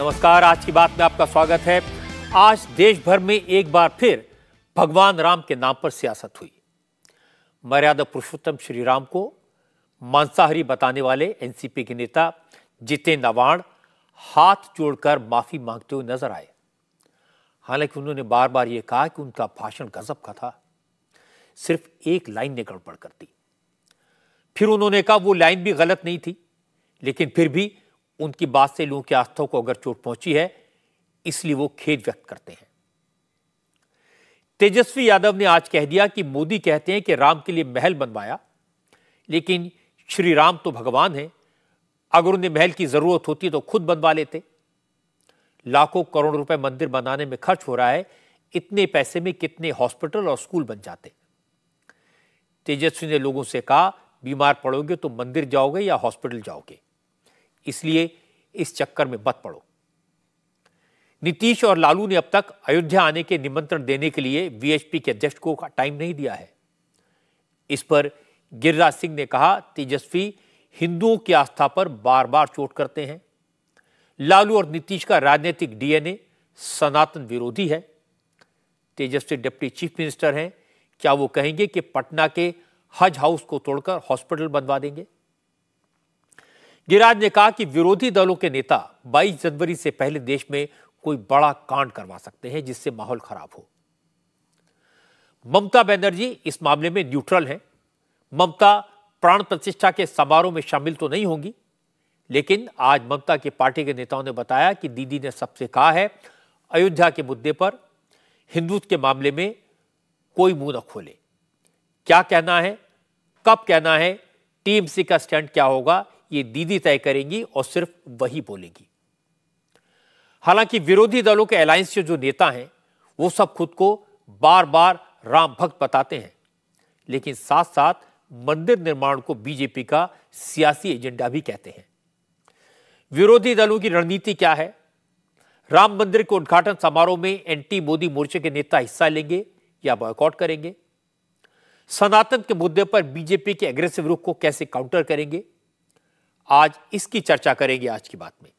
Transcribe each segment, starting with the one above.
नमस्कार आज की बात में आपका स्वागत है आज देश भर में एक बार फिर भगवान राम के नाम पर सियासत हुई मर्यादा पुरुषोत्तम श्री राम को मांसाहारी बताने वाले एनसीपी के नेता जितेंद्र अवाण हाथ जोड़कर माफी मांगते हुए नजर आए हालांकि उन्होंने बार बार ये कहा कि उनका भाषण गजब का था सिर्फ एक लाइन ने गड़बड़ कर दी फिर उन्होंने कहा वो लाइन भी गलत नहीं थी लेकिन फिर भी उनकी बात से लोगों की आस्था को अगर चोट पहुंची है इसलिए वो खेद व्यक्त करते हैं तेजस्वी यादव ने आज कह दिया कि मोदी कहते हैं कि राम के लिए महल बनवाया लेकिन श्री राम तो भगवान है अगर उन्हें महल की जरूरत होती तो खुद बनवा लेते लाखों करोड़ रुपए मंदिर बनाने में खर्च हो रहा है इतने पैसे में कितने हॉस्पिटल और स्कूल बन जाते तेजस्वी ने लोगों से कहा बीमार पड़ोगे तो मंदिर जाओगे या हॉस्पिटल जाओगे इसलिए इस चक्कर में मत पड़ो नीतीश और लालू ने अब तक अयोध्या आने के निमंत्रण देने के लिए वीएचपी के अध्यक्ष को टाइम नहीं दिया है इस पर गिरिराज सिंह ने कहा तेजस्वी हिंदुओं की आस्था पर बार बार चोट करते हैं लालू और नीतीश का राजनीतिक डीएनए सनातन विरोधी है तेजस्वी डिप्टी चीफ मिनिस्टर हैं क्या वो कहेंगे कि पटना के हज हाउस को तोड़कर हॉस्पिटल बनवा देंगे गिरिराज ने कहा कि विरोधी दलों के नेता 22 जनवरी से पहले देश में कोई बड़ा कांड करवा सकते हैं जिससे माहौल खराब हो ममता बनर्जी इस मामले में न्यूट्रल हैं ममता प्राण प्रतिष्ठा के समारोह में शामिल तो नहीं होंगी लेकिन आज ममता के पार्टी के नेताओं ने बताया कि दीदी ने सबसे कहा है अयोध्या के मुद्दे पर हिंदुत्व के मामले में कोई मुंह न खोले क्या कहना है कब कहना है टीएमसी का स्टैंड क्या होगा ये दीदी तय करेंगी और सिर्फ वही बोलेगी हालांकि विरोधी दलों के अलायंस के जो नेता हैं वो सब खुद को बार बार राम भक्त बताते हैं लेकिन साथ साथ मंदिर निर्माण को बीजेपी का सियासी एजेंडा भी कहते हैं विरोधी दलों की रणनीति क्या है राम मंदिर के उद्घाटन समारोह में एंटी मोदी मोर्चे के नेता हिस्सा लेंगे या बॉयकॉट करेंगे सनातन के मुद्दे पर बीजेपी के अग्रेसिव रुख को कैसे काउंटर करेंगे आज इसकी चर्चा करेंगे आज की बात में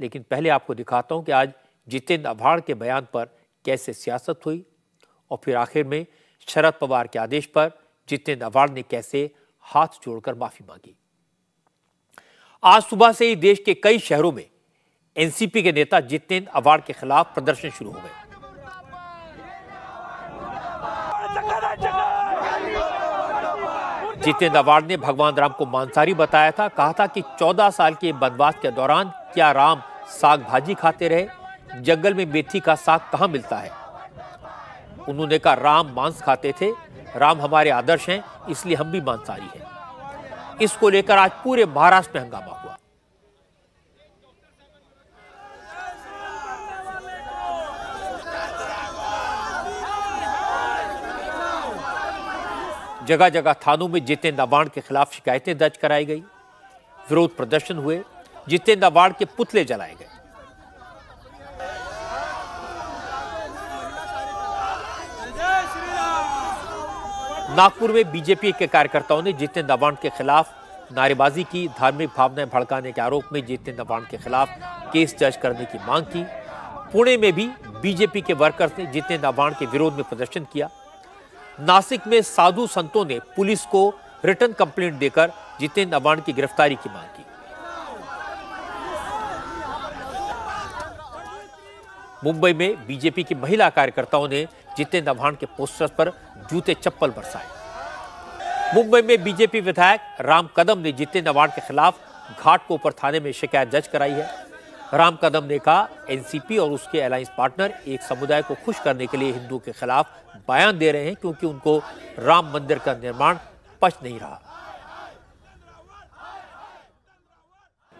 लेकिन पहले आपको दिखाता हूं कि आज जितेंद्र अभाड़ के बयान पर कैसे सियासत हुई और फिर आखिर में शरद पवार के आदेश पर जितेंद्र अभाड़ ने कैसे हाथ जोड़कर माफी मांगी आज सुबह से ही देश के कई शहरों में एनसीपी के नेता जितेंद्र आवाड़ के खिलाफ प्रदर्शन शुरू हो गए जितेंद्र अवार्ड ने भगवान राम को मांसाहारी बताया था कहा था कि 14 साल के वनवास के दौरान क्या राम साग भाजी खाते रहे जंगल में मेथी का साग कहाँ मिलता है उन्होंने कहा राम मांस खाते थे राम हमारे आदर्श हैं इसलिए हम भी मांसाहारी हैं इसको लेकर आज पूरे महाराष्ट्र में हंगामा जगह जगह थानों में जितेंद्र अवाण के खिलाफ शिकायतें दर्ज कराई गई विरोध प्रदर्शन हुए जितेंद्र अवाण के पुतले जलाए गए नागपुर में बीजेपी के कार्यकर्ताओं ने जितेंद्र अवाण के खिलाफ नारेबाजी की धार्मिक भावनाएं भड़काने के आरोप में जितेंद्र अवाण के खिलाफ केस दर्ज करने की मांग की पुणे में भी बीजेपी के वर्कर्स ने जितेंद्र अवाण के विरोध में प्रदर्शन किया नासिक में साधु संतों ने पुलिस को रिटर्न कंप्लेंट देकर जितेंद्र अबाण की गिरफ्तारी की मांग की मुंबई में बीजेपी की महिला कार्यकर्ताओं ने जितेंद्र अबाण के पोस्टर पर जूते चप्पल बरसाए मुंबई में बीजेपी विधायक राम कदम ने जितेंद्र अबाण के खिलाफ घाट थाने में शिकायत दर्ज कराई है राम कदम ने कहा एनसीपी और उसके अलायंस पार्टनर एक समुदाय को खुश करने के लिए हिंदुओं के खिलाफ बयान दे रहे हैं क्योंकि उनको राम मंदिर का निर्माण पच नहीं रहा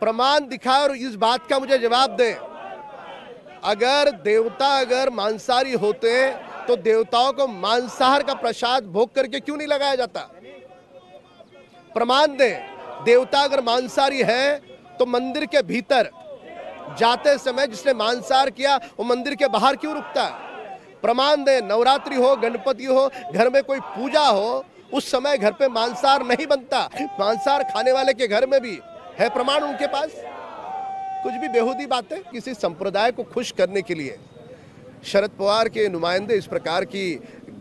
प्रमाण दिखाए और इस बात का मुझे जवाब दें अगर देवता अगर मांसाहारी होते तो देवताओं को मांसाहार का प्रसाद भोग करके क्यों नहीं लगाया जाता प्रमाण दें देवता अगर मांसाहारी है तो मंदिर के भीतर जाते समय जिसने मांसार किया वो मंदिर के बाहर क्यों रुकता है प्रमाण दे नवरात्रि हो गणपति हो घर में कोई पूजा हो उस समय घर पे मांसार नहीं बनता मांसार खाने वाले के घर में भी है प्रमाण उनके पास कुछ भी बेहूदी बातें किसी संप्रदाय को खुश करने के लिए शरद पवार के नुमाइंदे इस प्रकार की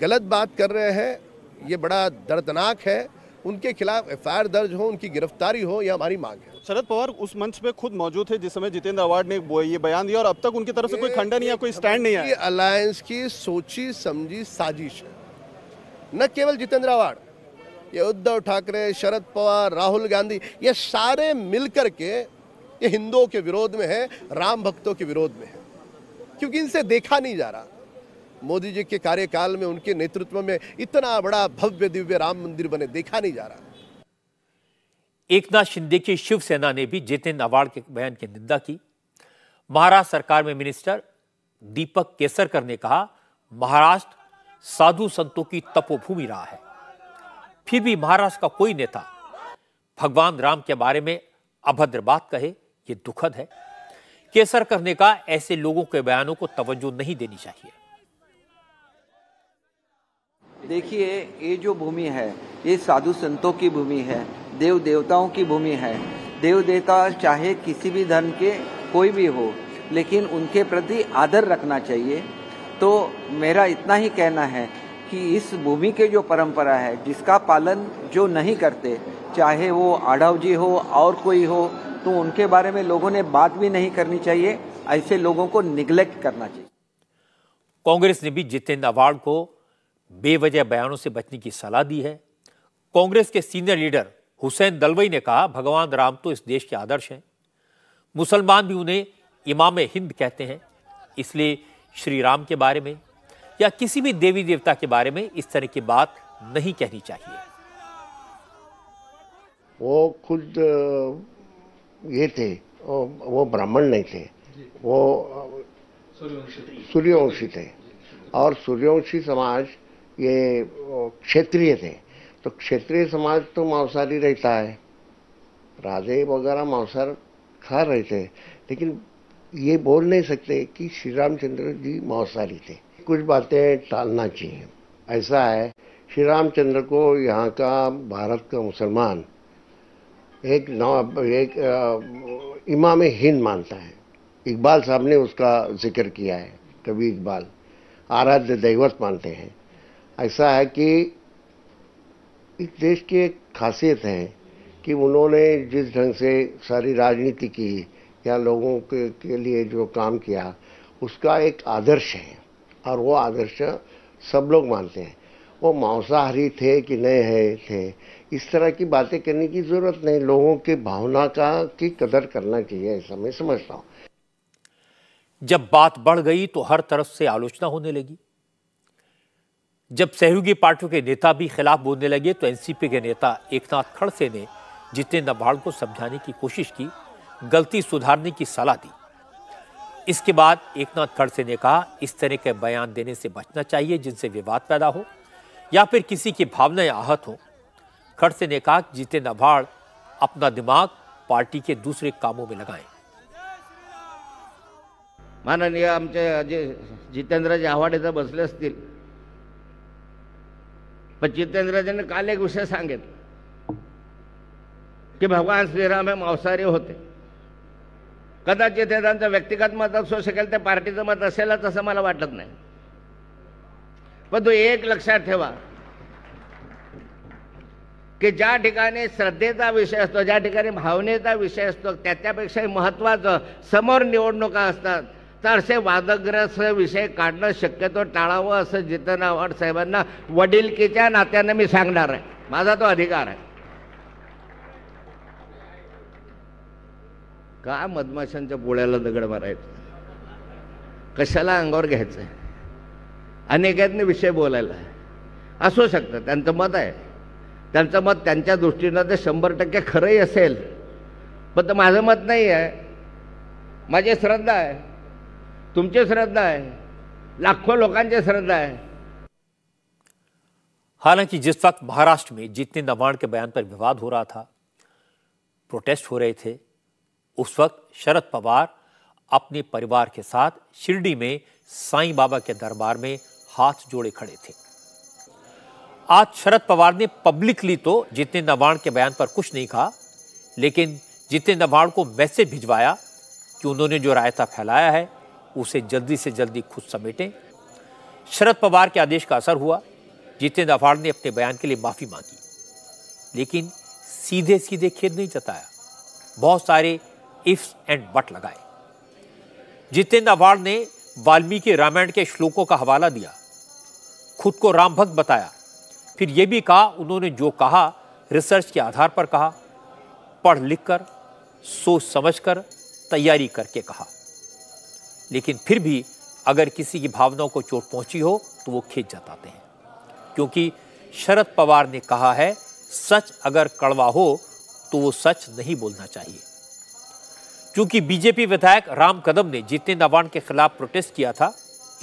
गलत बात कर रहे हैं ये बड़ा दर्दनाक है उनके खिलाफ एफ दर्ज हो उनकी गिरफ्तारी हो यह हमारी मांग है शरद पवार उस मंच पे खुद मौजूद थे जिस समय जितेंद्र अवार्ड ने ये बयान दिया और अब तक उनकी तरफ से कोई खंडन या कोई स्टैंड नहीं है अलायंस की सोची समझी साजिश है न केवल जितेंद्र अवार्ड ये उद्धव ठाकरे शरद पवार राहुल गांधी ये सारे मिलकर के ये हिंदुओं के विरोध में है राम भक्तों के विरोध में है क्योंकि इनसे देखा नहीं जा रहा मोदी जी के कार्यकाल में उनके नेतृत्व में इतना बड़ा भव्य दिव्य राम मंदिर बने देखा नहीं जा रहा एकनाथ शिंदे की शिवसेना ने भी जितेंद्र अवार्ड के बयान की निंदा की महाराष्ट्र सरकार में मिनिस्टर दीपक केसरकर ने कहा महाराष्ट्र साधु संतों की तपोभूमि रहा है फिर भी महाराष्ट्र का कोई नेता भगवान राम के बारे में अभद्र बात कहे ये दुखद है केसरकर ने कहा ऐसे लोगों के बयानों को तवज्जो नहीं देनी चाहिए देखिए ये जो भूमि है ये साधु संतों की भूमि है देव देवताओं की भूमि है देव देवता चाहे किसी भी धर्म के कोई भी हो लेकिन उनके प्रति आदर रखना चाहिए तो मेरा इतना ही कहना है कि इस भूमि के जो परंपरा है जिसका पालन जो नहीं करते चाहे वो आढ़व जी हो और कोई हो तो उनके बारे में लोगों ने बात भी नहीं करनी चाहिए ऐसे लोगों को निग्लेक्ट करना चाहिए कांग्रेस ने भी जितेंद्र अवार्ड को बेवजह बयानों से बचने की सलाह दी है कांग्रेस के सीनियर लीडर हुसैन दलवई ने कहा भगवान राम तो इस देश के आदर्श हैं मुसलमान भी उन्हें इमाम हिंद कहते हैं इसलिए श्री राम के बारे में या किसी भी देवी देवता के बारे में इस तरह की बात नहीं कहनी चाहिए वो खुद ये थे वो ब्राह्मण नहीं थे वो सूर्यवंशी थे और सूर्यवंशी समाज ये क्षेत्रीय थे तो क्षेत्रीय समाज तो मांसाहारी रहता है राजे वगैरह मांसाहार खा रहे थे लेकिन ये बोल नहीं सकते कि श्री रामचंद्र जी मांसाहारी थे कुछ बातें टालना चाहिए ऐसा है श्री रामचंद्र को यहाँ का भारत का मुसलमान एक नवाब एक इमाम हिंद मानता है इकबाल साहब ने उसका जिक्र किया है कभी इकबाल आराध्य दैवत मानते हैं ऐसा है कि इस देश की एक खासियत है कि उन्होंने जिस ढंग से सारी राजनीति की या लोगों के, के लिए जो काम किया उसका एक आदर्श है और वो आदर्श सब लोग मानते हैं वो मांसाहारी थे कि नए है थे इस तरह की बातें करने की ज़रूरत नहीं लोगों की भावना का की कदर करना चाहिए ऐसा मैं समझता हूँ जब बात बढ़ गई तो हर तरफ से आलोचना होने लगी जब सहयोगी पार्टियों के नेता भी खिलाफ बोलने लगे तो एनसीपी के नेता एकनाथ खड़से ने जितेंद्र नभाड़ को समझाने की कोशिश की गलती सुधारने की सलाह दी इसके बाद एकनाथ खड़से ने कहा इस तरह के बयान देने से बचना चाहिए जिनसे विवाद पैदा हो या फिर किसी की भावनाएं आहत हों खड़से ने कहा जितेंद्र नभाड़ अपना दिमाग पार्टी के दूसरे कामों में लगाएं माननीय आमचे जे जितेंद्रजी आव्हाडे बसले पण जितेंद्रजींनी काल एक विषय सांगितला की भगवान श्रीराम हे मांसाहारी होते कदाचित हे त्यांचं व्यक्तिगत मत असू शकेल ते पार्टीचं मत असेलच असं मला वाटत नाही पण तू एक लक्षात ठेवा की ज्या ठिकाणी श्रद्धेचा विषय असतो ज्या ठिकाणी भावनेचा विषय असतो त्याच्यापेक्षाही महत्त्वाचं समोर निवडणुका असतात तर असे वादग्रस्त विषय काढणं शक्यतो टाळावं असं जितन आव्हाड साहेबांना वडीलकीच्या नात्यानं मी सांगणार आहे माझा तो अधिकार आहे का मधमाशांच्या पोळ्याला दगड मारायचं कशाला अंगावर घ्यायचं आहे अनेकांनी विषय बोलायला असू शकतं त्यांचं मत आहे त्यांचं मत त्यांच्या दृष्टीनं ते शंभर टक्के खरंही असेल पण तर माझं मत नाही आहे माझी श्रद्धा आहे तुमची श्रद्धा आहे लाखों लोग श्रद्धा है हालांकि जिस वक्त महाराष्ट्र में जितने नवाण के बयान पर विवाद हो रहा था प्रोटेस्ट हो रहे थे उस वक्त शरद पवार अपने परिवार के साथ शिरडी में साईं बाबा के दरबार में हाथ जोड़े खड़े थे आज शरद पवार ने पब्लिकली तो जितने नवाण के बयान पर कुछ नहीं कहा लेकिन जितने नवाण को मैसेज भिजवाया कि उन्होंने जो रायता फैलाया है उसे जल्दी से जल्दी खुद समेटें शरद पवार के आदेश का असर हुआ जितेंद्र अफाड़ ने अपने बयान के लिए माफ़ी मांगी लेकिन सीधे सीधे खेद नहीं जताया बहुत सारे इफ्स एंड बट लगाए जितेंद्र आवाड़ ने वाल्मीकि रामायण के श्लोकों का हवाला दिया खुद को राम भक्त बताया फिर यह भी कहा उन्होंने जो कहा रिसर्च के आधार पर कहा पढ़ लिख कर सोच समझ कर तैयारी करके कहा लेकिन फिर भी अगर किसी की भावनाओं को चोट पहुंची हो तो वो खींच जताते हैं क्योंकि शरद पवार ने कहा है सच अगर कड़वा हो तो वो सच नहीं बोलना चाहिए क्योंकि बीजेपी विधायक राम कदम ने जितेंद्र अवान के खिलाफ प्रोटेस्ट किया था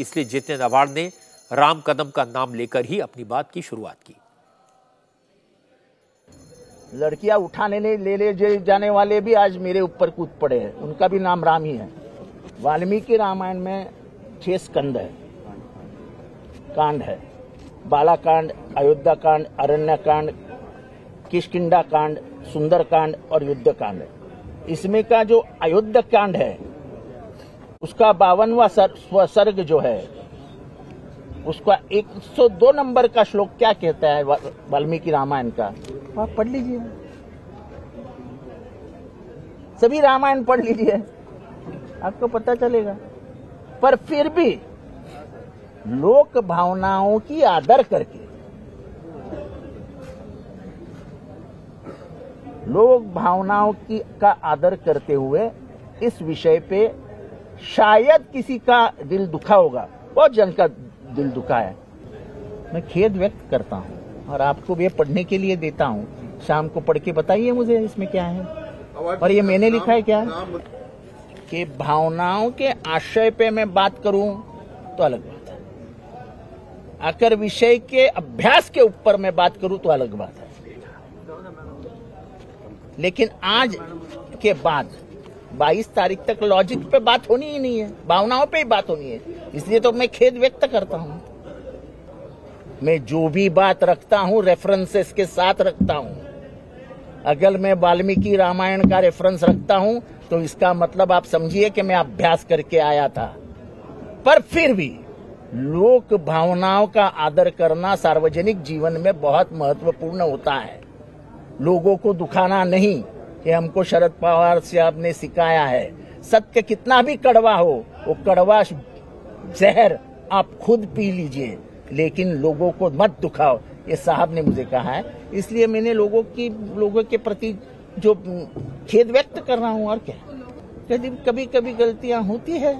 इसलिए जितेंद्र अवान ने राम कदम का नाम लेकर ही अपनी बात की शुरुआत की लड़कियां उठाने ले ले जाने वाले भी आज मेरे ऊपर कूद पड़े हैं उनका भी नाम राम ही है वाल्मीकि रामायण में छह स्कंद है कांड है बालाकांड अयोध्या कांड अरण्य कांड किशकिंडा कांड सुंदर कांड और युद्ध कांड है इसमें का जो अयोध्या कांड है उसका बावनवा स्वसर्ग जो है उसका 102 नंबर का श्लोक क्या कहता है वाल्मीकि रामायण का आप पढ़ लीजिए सभी रामायण पढ़ लीजिए आपको पता चलेगा पर फिर भी लोक भावनाओं की आदर करके लोक भावनाओं की का आदर करते हुए इस विषय पे शायद किसी का दिल दुखा होगा बहुत जन का दिल दुखा है मैं खेद व्यक्त करता हूँ और आपको भी पढ़ने के लिए देता हूँ शाम को पढ़ के बताइए मुझे इसमें क्या है और ये मैंने लिखा है क्या कि भावनाओं के आशय पे मैं बात करूं तो अलग बात है अगर विषय के अभ्यास के ऊपर मैं बात करूं तो अलग बात है लेकिन आज के बाद 22 तारीख तक लॉजिक पे बात होनी ही नहीं है भावनाओं पे ही बात होनी है इसलिए तो मैं खेद व्यक्त करता हूँ मैं जो भी बात रखता हूँ रेफरेंसेस के साथ रखता हूँ अगर मैं वाल्मीकि रामायण का रेफरेंस रखता हूँ तो इसका मतलब आप समझिए कि मैं अभ्यास करके आया था पर फिर भी लोक भावनाओं का आदर करना सार्वजनिक जीवन में बहुत महत्वपूर्ण होता है लोगों को दुखाना नहीं कि हमको शरद पवार से आपने सिखाया है सत्य कितना भी कड़वा हो वो कड़वा जहर आप खुद पी लीजिए लेकिन लोगों को मत दुखाओ ये साहब ने मुझे कहा है इसलिए मैंने लोगों की लोगों के प्रति जो खेद व्यक्त कर रहा हूँ और क्या कभी कभी कभी गलतियां होती है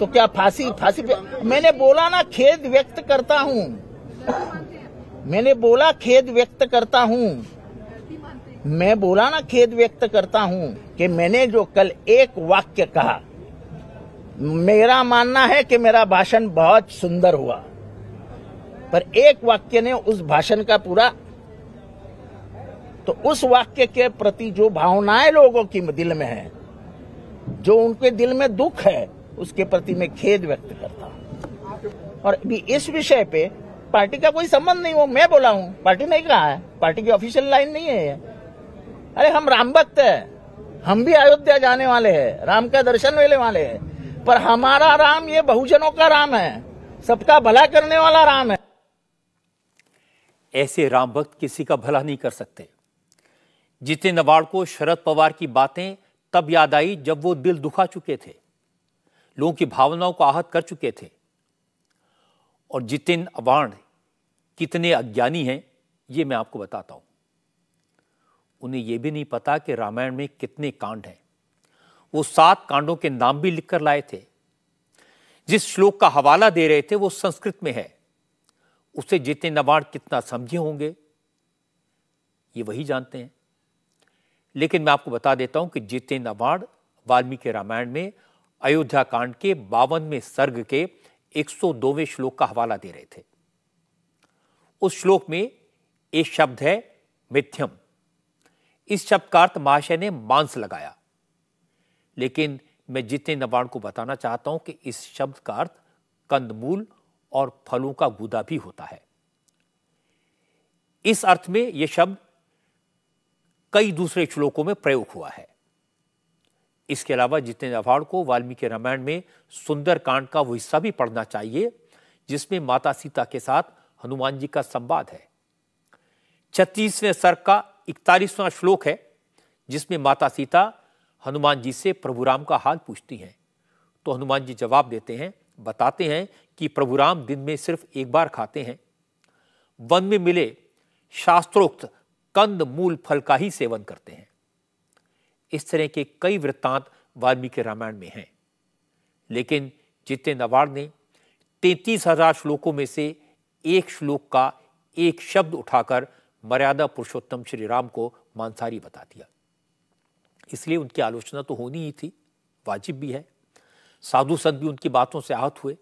तो क्या फांसी फांसी पे मैंने बोला ना खेद व्यक्त करता हूँ मैंने बोला खेद व्यक्त करता हूँ मैं बोला ना खेद व्यक्त करता हूँ कि मैंने जो कल एक वाक्य कहा मेरा मानना है कि मेरा भाषण बहुत सुंदर हुआ पर एक वाक्य ने उस भाषण का पूरा तो उस वाक्य के प्रति जो भावनाएं लोगों की दिल में है जो उनके दिल में दुख है उसके प्रति मैं खेद व्यक्त करता हूँ और इस विषय पे पार्टी का कोई संबंध नहीं वो मैं बोला हूँ पार्टी नहीं कहा है पार्टी की ऑफिशियल लाइन नहीं है अरे हम राम भक्त है हम भी अयोध्या जाने वाले हैं राम का दर्शन लेने वाले हैं पर हमारा राम ये बहुजनों का राम है सबका भला करने वाला राम है ऐसे राम भक्त किसी का भला नहीं कर सकते जितिन नवाड़ को शरद पवार की बातें तब याद आई जब वो दिल दुखा चुके थे लोगों की भावनाओं को आहत कर चुके थे और जितिन अवाण कितने अज्ञानी हैं ये मैं आपको बताता हूं उन्हें यह भी नहीं पता कि रामायण में कितने कांड हैं वो सात कांडों के नाम भी लिखकर लाए थे जिस श्लोक का हवाला दे रहे थे वो संस्कृत में है उसे जितिन नवाड़ कितना समझे होंगे ये वही जानते हैं लेकिन मैं आपको बता देता हूं कि जितेंद्र अवार्ड वाल्मीकि रामायण में अयोध्या कांड के बावनवें सर्ग के 102वें श्लोक का हवाला दे रहे थे उस श्लोक में एक शब्द है मिथ्यम इस शब्द का अर्थ महाशय ने मांस लगाया लेकिन मैं जितने नवाण को बताना चाहता हूं कि इस शब्द का अर्थ कंदमूल और फलों का गुदा भी होता है इस अर्थ में यह शब्द कई दूसरे श्लोकों में प्रयोग हुआ है इसके अलावा जितेंद्र अभाड़ को वाल्मीकि रामायण में सुंदर कांड का वो हिस्सा भी पढ़ना चाहिए जिसमें माता सीता के साथ हनुमान जी का संवाद है छत्तीसवें सर का इकतालीसवां श्लोक है जिसमें माता सीता हनुमान जी से प्रभु राम का हाल पूछती हैं तो हनुमान जी जवाब देते हैं बताते हैं कि प्रभु राम दिन में सिर्फ एक बार खाते हैं वन में मिले शास्त्रोक्त कंद मूल फल का ही सेवन करते हैं इस तरह के कई वृत्तांत वाल्मीकि रामायण में हैं लेकिन जितेन अवार्ड ने तैतीस हजार श्लोकों में से एक श्लोक का एक शब्द उठाकर मर्यादा पुरुषोत्तम श्री राम को मांसाहारी बता दिया इसलिए उनकी आलोचना तो होनी ही थी वाजिब भी है साधु संत भी उनकी बातों से आहत हुए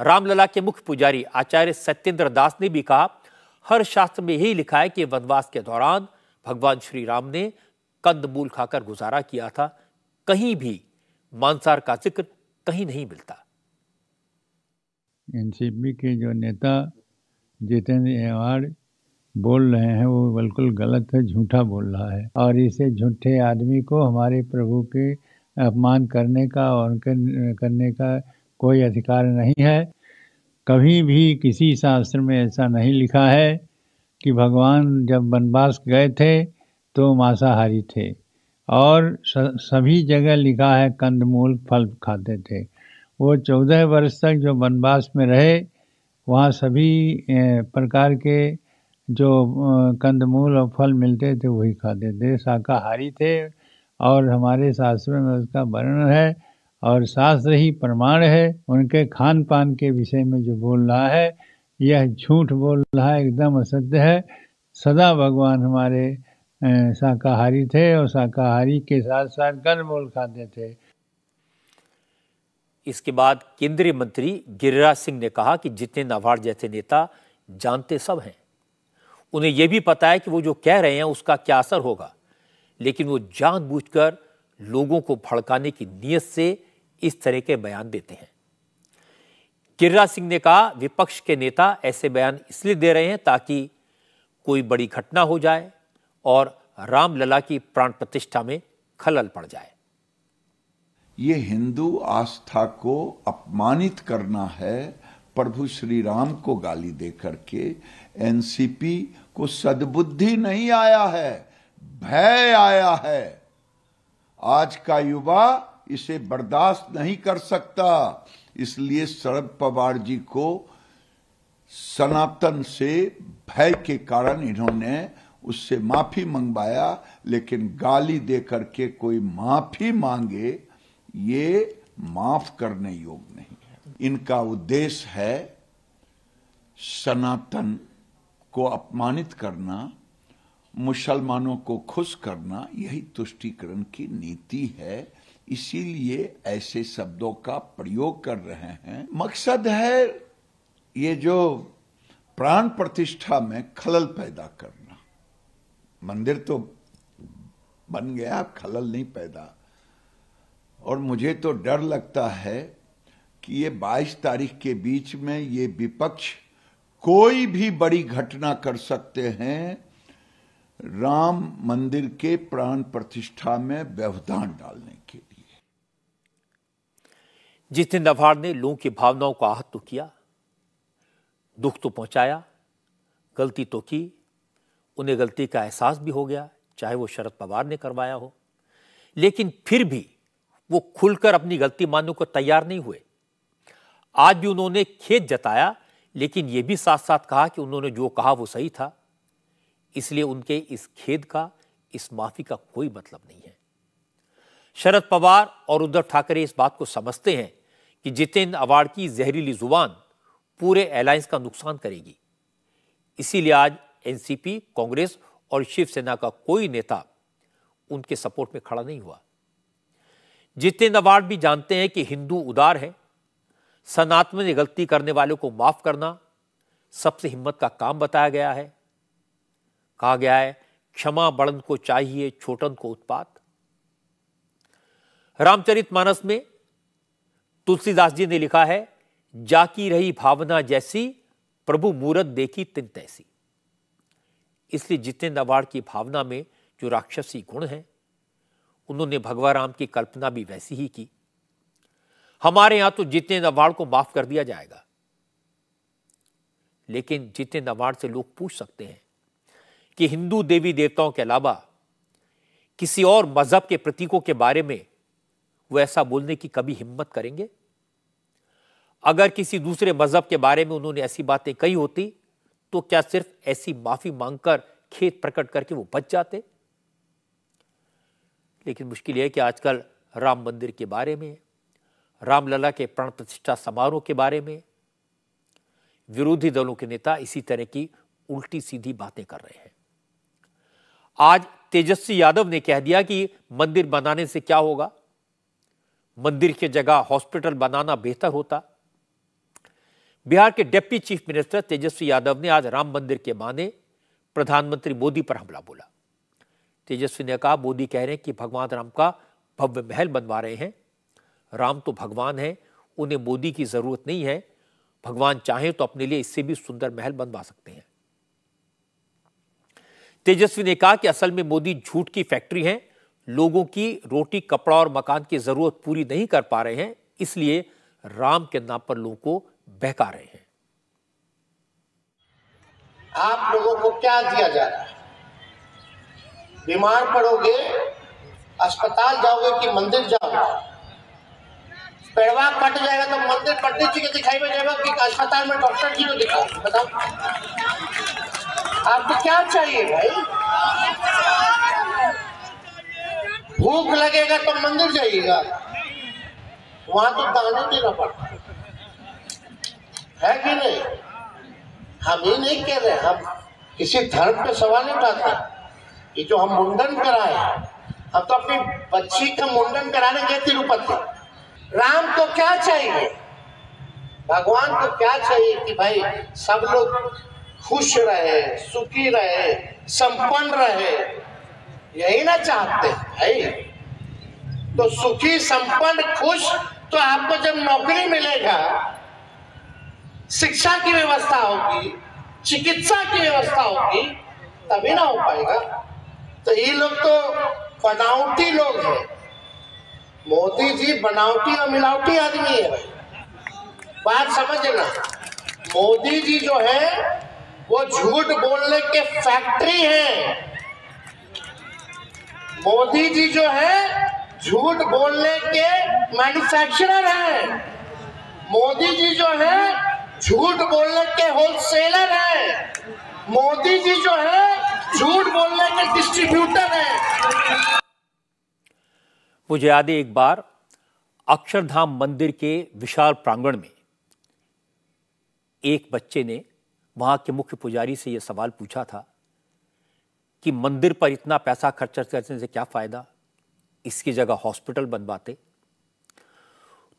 रामलला के मुख्य पुजारी आचार्य सत्येंद्र दास ने भी कहा हर शास्त्र में यही लिखा है कि वनवास के दौरान भगवान श्री राम ने कंद मूल खाकर गुजारा किया था कहीं भी मांसार का जिक्र कहीं नहीं मिलता एनसीपी के जो नेता जितेंद्र एवार बोल रहे हैं वो बिल्कुल गलत है झूठा बोल रहा है और इसे झूठे आदमी को हमारे प्रभु के अपमान करने का और उनके करने का कोई अधिकार नहीं है कभी भी किसी शास्त्र में ऐसा नहीं लिखा है कि भगवान जब वनवास गए थे तो मांसाहारी थे और सभी जगह लिखा है कंदमूल फल खाते थे वो चौदह वर्ष तक जो वनवास में रहे वहाँ सभी प्रकार के जो कंदमूल और फल मिलते थे वही खाते थे शाकाहारी थे और हमारे शास्त्र में उसका वर्णन है और शास्त्र ही प्रमाण है उनके खान पान के विषय में जो बोल रहा है यह झूठ बोल रहा है एकदम असत्य है सदा भगवान हमारे शाकाहारी थे और शाकाहारी के साथ साथ बोल खाते थे इसके बाद केंद्रीय मंत्री गिरिराज सिंह ने कहा कि जितने नाबार्ड जैसे नेता जानते सब हैं उन्हें यह भी पता है कि वो जो कह रहे हैं उसका क्या असर होगा लेकिन वो जानबूझकर लोगों को भड़काने की नीयत से इस तरह के बयान देते हैं किर्रा सिंह ने कहा विपक्ष के नेता ऐसे बयान इसलिए दे रहे हैं ताकि कोई बड़ी घटना हो जाए और रामलला की प्राण प्रतिष्ठा में खलल पड़ जाए ये हिंदू आस्था को अपमानित करना है प्रभु श्री राम को गाली दे करके एनसीपी को सद्बुद्धि नहीं आया है भय आया है आज का युवा इसे बर्दाश्त नहीं कर सकता इसलिए शरद पवार जी को सनातन से भय के कारण इन्होंने उससे माफी मंगवाया लेकिन गाली दे करके कोई माफी मांगे ये माफ करने योग्य नहीं है इनका उद्देश्य है सनातन को अपमानित करना मुसलमानों को खुश करना यही तुष्टिकरण की नीति है इसीलिए ऐसे शब्दों का प्रयोग कर रहे हैं मकसद है ये जो प्राण प्रतिष्ठा में खलल पैदा करना मंदिर तो बन गया खलल नहीं पैदा और मुझे तो डर लगता है कि ये 22 तारीख के बीच में ये विपक्ष कोई भी बड़ी घटना कर सकते हैं राम मंदिर के प्राण प्रतिष्ठा में व्यवधान डालने जिस दिन नवाड़ ने लोगों की भावनाओं को आहत तो किया दुख तो पहुंचाया गलती तो की उन्हें गलती का एहसास भी हो गया चाहे वो शरद पवार ने करवाया हो लेकिन फिर भी वो खुलकर अपनी गलती मानने को तैयार नहीं हुए आज भी उन्होंने खेत जताया लेकिन ये भी साथ साथ कहा कि उन्होंने जो कहा वो सही था इसलिए उनके इस खेद का इस माफ़ी का कोई मतलब नहीं है शरद पवार और उद्धव ठाकरे इस बात को समझते हैं कि जितेंद्र अवार्ड की जहरीली जुबान पूरे एलायंस का नुकसान करेगी इसीलिए आज एनसीपी कांग्रेस और शिवसेना का कोई नेता उनके सपोर्ट में खड़ा नहीं हुआ जितेंद्र अवार्ड भी जानते हैं कि हिंदू उदार है सनातन गलती करने वालों को माफ करना सबसे हिम्मत का काम बताया गया है कहा गया है क्षमा बड़न को चाहिए छोटन को उत्पाद रामचरित मानस में तुलसीदास जी ने लिखा है जाकी रही भावना जैसी प्रभु मूरत देखी तिन तैसी इसलिए जितने नवाड़ की भावना में जो राक्षसी गुण हैं उन्होंने भगवा राम की कल्पना भी वैसी ही की हमारे यहां तो जितने नवाड़ को माफ कर दिया जाएगा लेकिन जितने नवाड़ से लोग पूछ सकते हैं कि हिंदू देवी देवताओं के अलावा किसी और मजहब के प्रतीकों के बारे में वो ऐसा बोलने की कभी हिम्मत करेंगे अगर किसी दूसरे मज़हब के बारे में उन्होंने ऐसी बातें कही होती तो क्या सिर्फ ऐसी माफ़ी मांगकर खेत प्रकट करके वो बच जाते लेकिन मुश्किल यह है कि आजकल राम मंदिर के बारे में रामलला के प्राण प्रतिष्ठा समारोह के बारे में विरोधी दलों के नेता इसी तरह की उल्टी सीधी बातें कर रहे हैं आज तेजस्वी यादव ने कह दिया कि मंदिर बनाने से क्या होगा मंदिर की जगह हॉस्पिटल बनाना बेहतर होता बिहार के deputy chief minister Tejashwi Yadav ने आज राम मंदिर के माने प्रधानमंत्री मोदी पर हमला बोला तेजस्वी ने कहा मोदी कह रहे हैं कि भगवान राम का भव्य महल बनवा रहे हैं राम तो भगवान है उन्हें मोदी की जरूरत नहीं है भगवान चाहें तो अपने लिए इससे भी सुंदर महल बनवा सकते हैं तेजस्वी ने कहा कि असल में मोदी झूठ की फैक्ट्री है लोगों की रोटी कपड़ा और मकान की ज़रूरत पूरी नहीं कर पा रहे हैं इसलिए राम के नाम पर लोगों को बहका रहे हैं आप लोगों को क्या दिया जा रहा है बीमार पड़ोगे अस्पताल जाओगे कि मंदिर जाओगे पेड़वा कट जाएगा तो मंदिर पंडित जी के दिखाई में जाएगा कि अस्पताल में डॉक्टर जी को दिखाओ बताओ आपको क्या चाहिए भाई भूख लगेगा तो मंदिर जाइएगा वहां तो दाने देना पड़ता है कि नहीं हम ये नहीं कह रहे हम किसी धर्म पे सवाल उठाते ये जो हम मुंडन कराए हम तो अपनी बच्ची का मुंडन कराने गए तिरुपति राम को क्या चाहिए भगवान को क्या चाहिए कि भाई सब लोग खुश रहे सुखी रहे संपन्न रहे यही ना चाहते भाई तो सुखी संपन्न खुश तो आपको जब नौकरी मिलेगा शिक्षा की व्यवस्था होगी चिकित्सा की व्यवस्था होगी तभी ना हो पाएगा तो ये लोग तो बनावटी लोग हैं मोदी जी बनावटी और मिलावटी आदमी है भाई बात समझना मोदी जी जो है वो झूठ बोलने के फैक्ट्री हैं मोदी जी जो है झूठ बोलने के मैन्युफैक्चरर हैं मोदी जी जो है झूठ बोलने के होलसेलर हैं मोदी जी जो है झूठ बोलने के डिस्ट्रीब्यूटर हैं मुझे याद है एक बार अक्षरधाम मंदिर के विशाल प्रांगण में एक बच्चे ने वहां के मुख्य पुजारी से यह सवाल पूछा था कि मंदिर पर इतना पैसा खर्च करने से क्या फ़ायदा इसकी जगह हॉस्पिटल बनवाते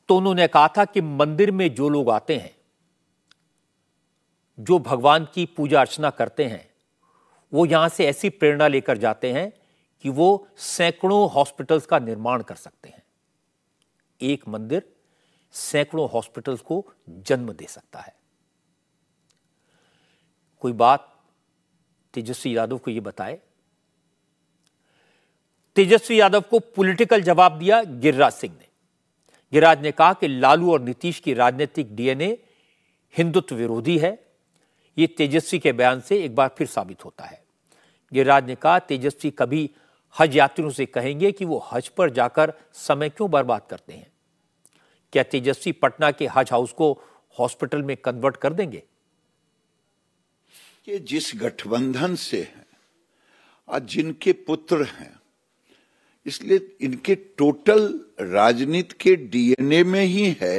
तो उन्होंने कहा था कि मंदिर में जो लोग आते हैं जो भगवान की पूजा अर्चना करते हैं वो यहां से ऐसी प्रेरणा लेकर जाते हैं कि वो सैकड़ों हॉस्पिटल्स का निर्माण कर सकते हैं एक मंदिर सैकड़ों हॉस्पिटल्स को जन्म दे सकता है कोई बात तेजस्वी यादव को यह बताए तेजस्वी यादव को पॉलिटिकल जवाब दिया गिरिराज सिंह ने गिरिराज ने कहा कि लालू और नीतीश की राजनीतिक डीएनए हिंदुत्व विरोधी है यह तेजस्वी के बयान से एक बार फिर साबित होता है गिरिराज ने कहा तेजस्वी कभी हज यात्रियों से कहेंगे कि वो हज पर जाकर समय क्यों बर्बाद करते हैं क्या तेजस्वी पटना के हज हाउस को हॉस्पिटल में कन्वर्ट कर देंगे कि जिस गठबंधन से है और जिनके पुत्र हैं इसलिए इनके टोटल राजनीति के डीएनए में ही है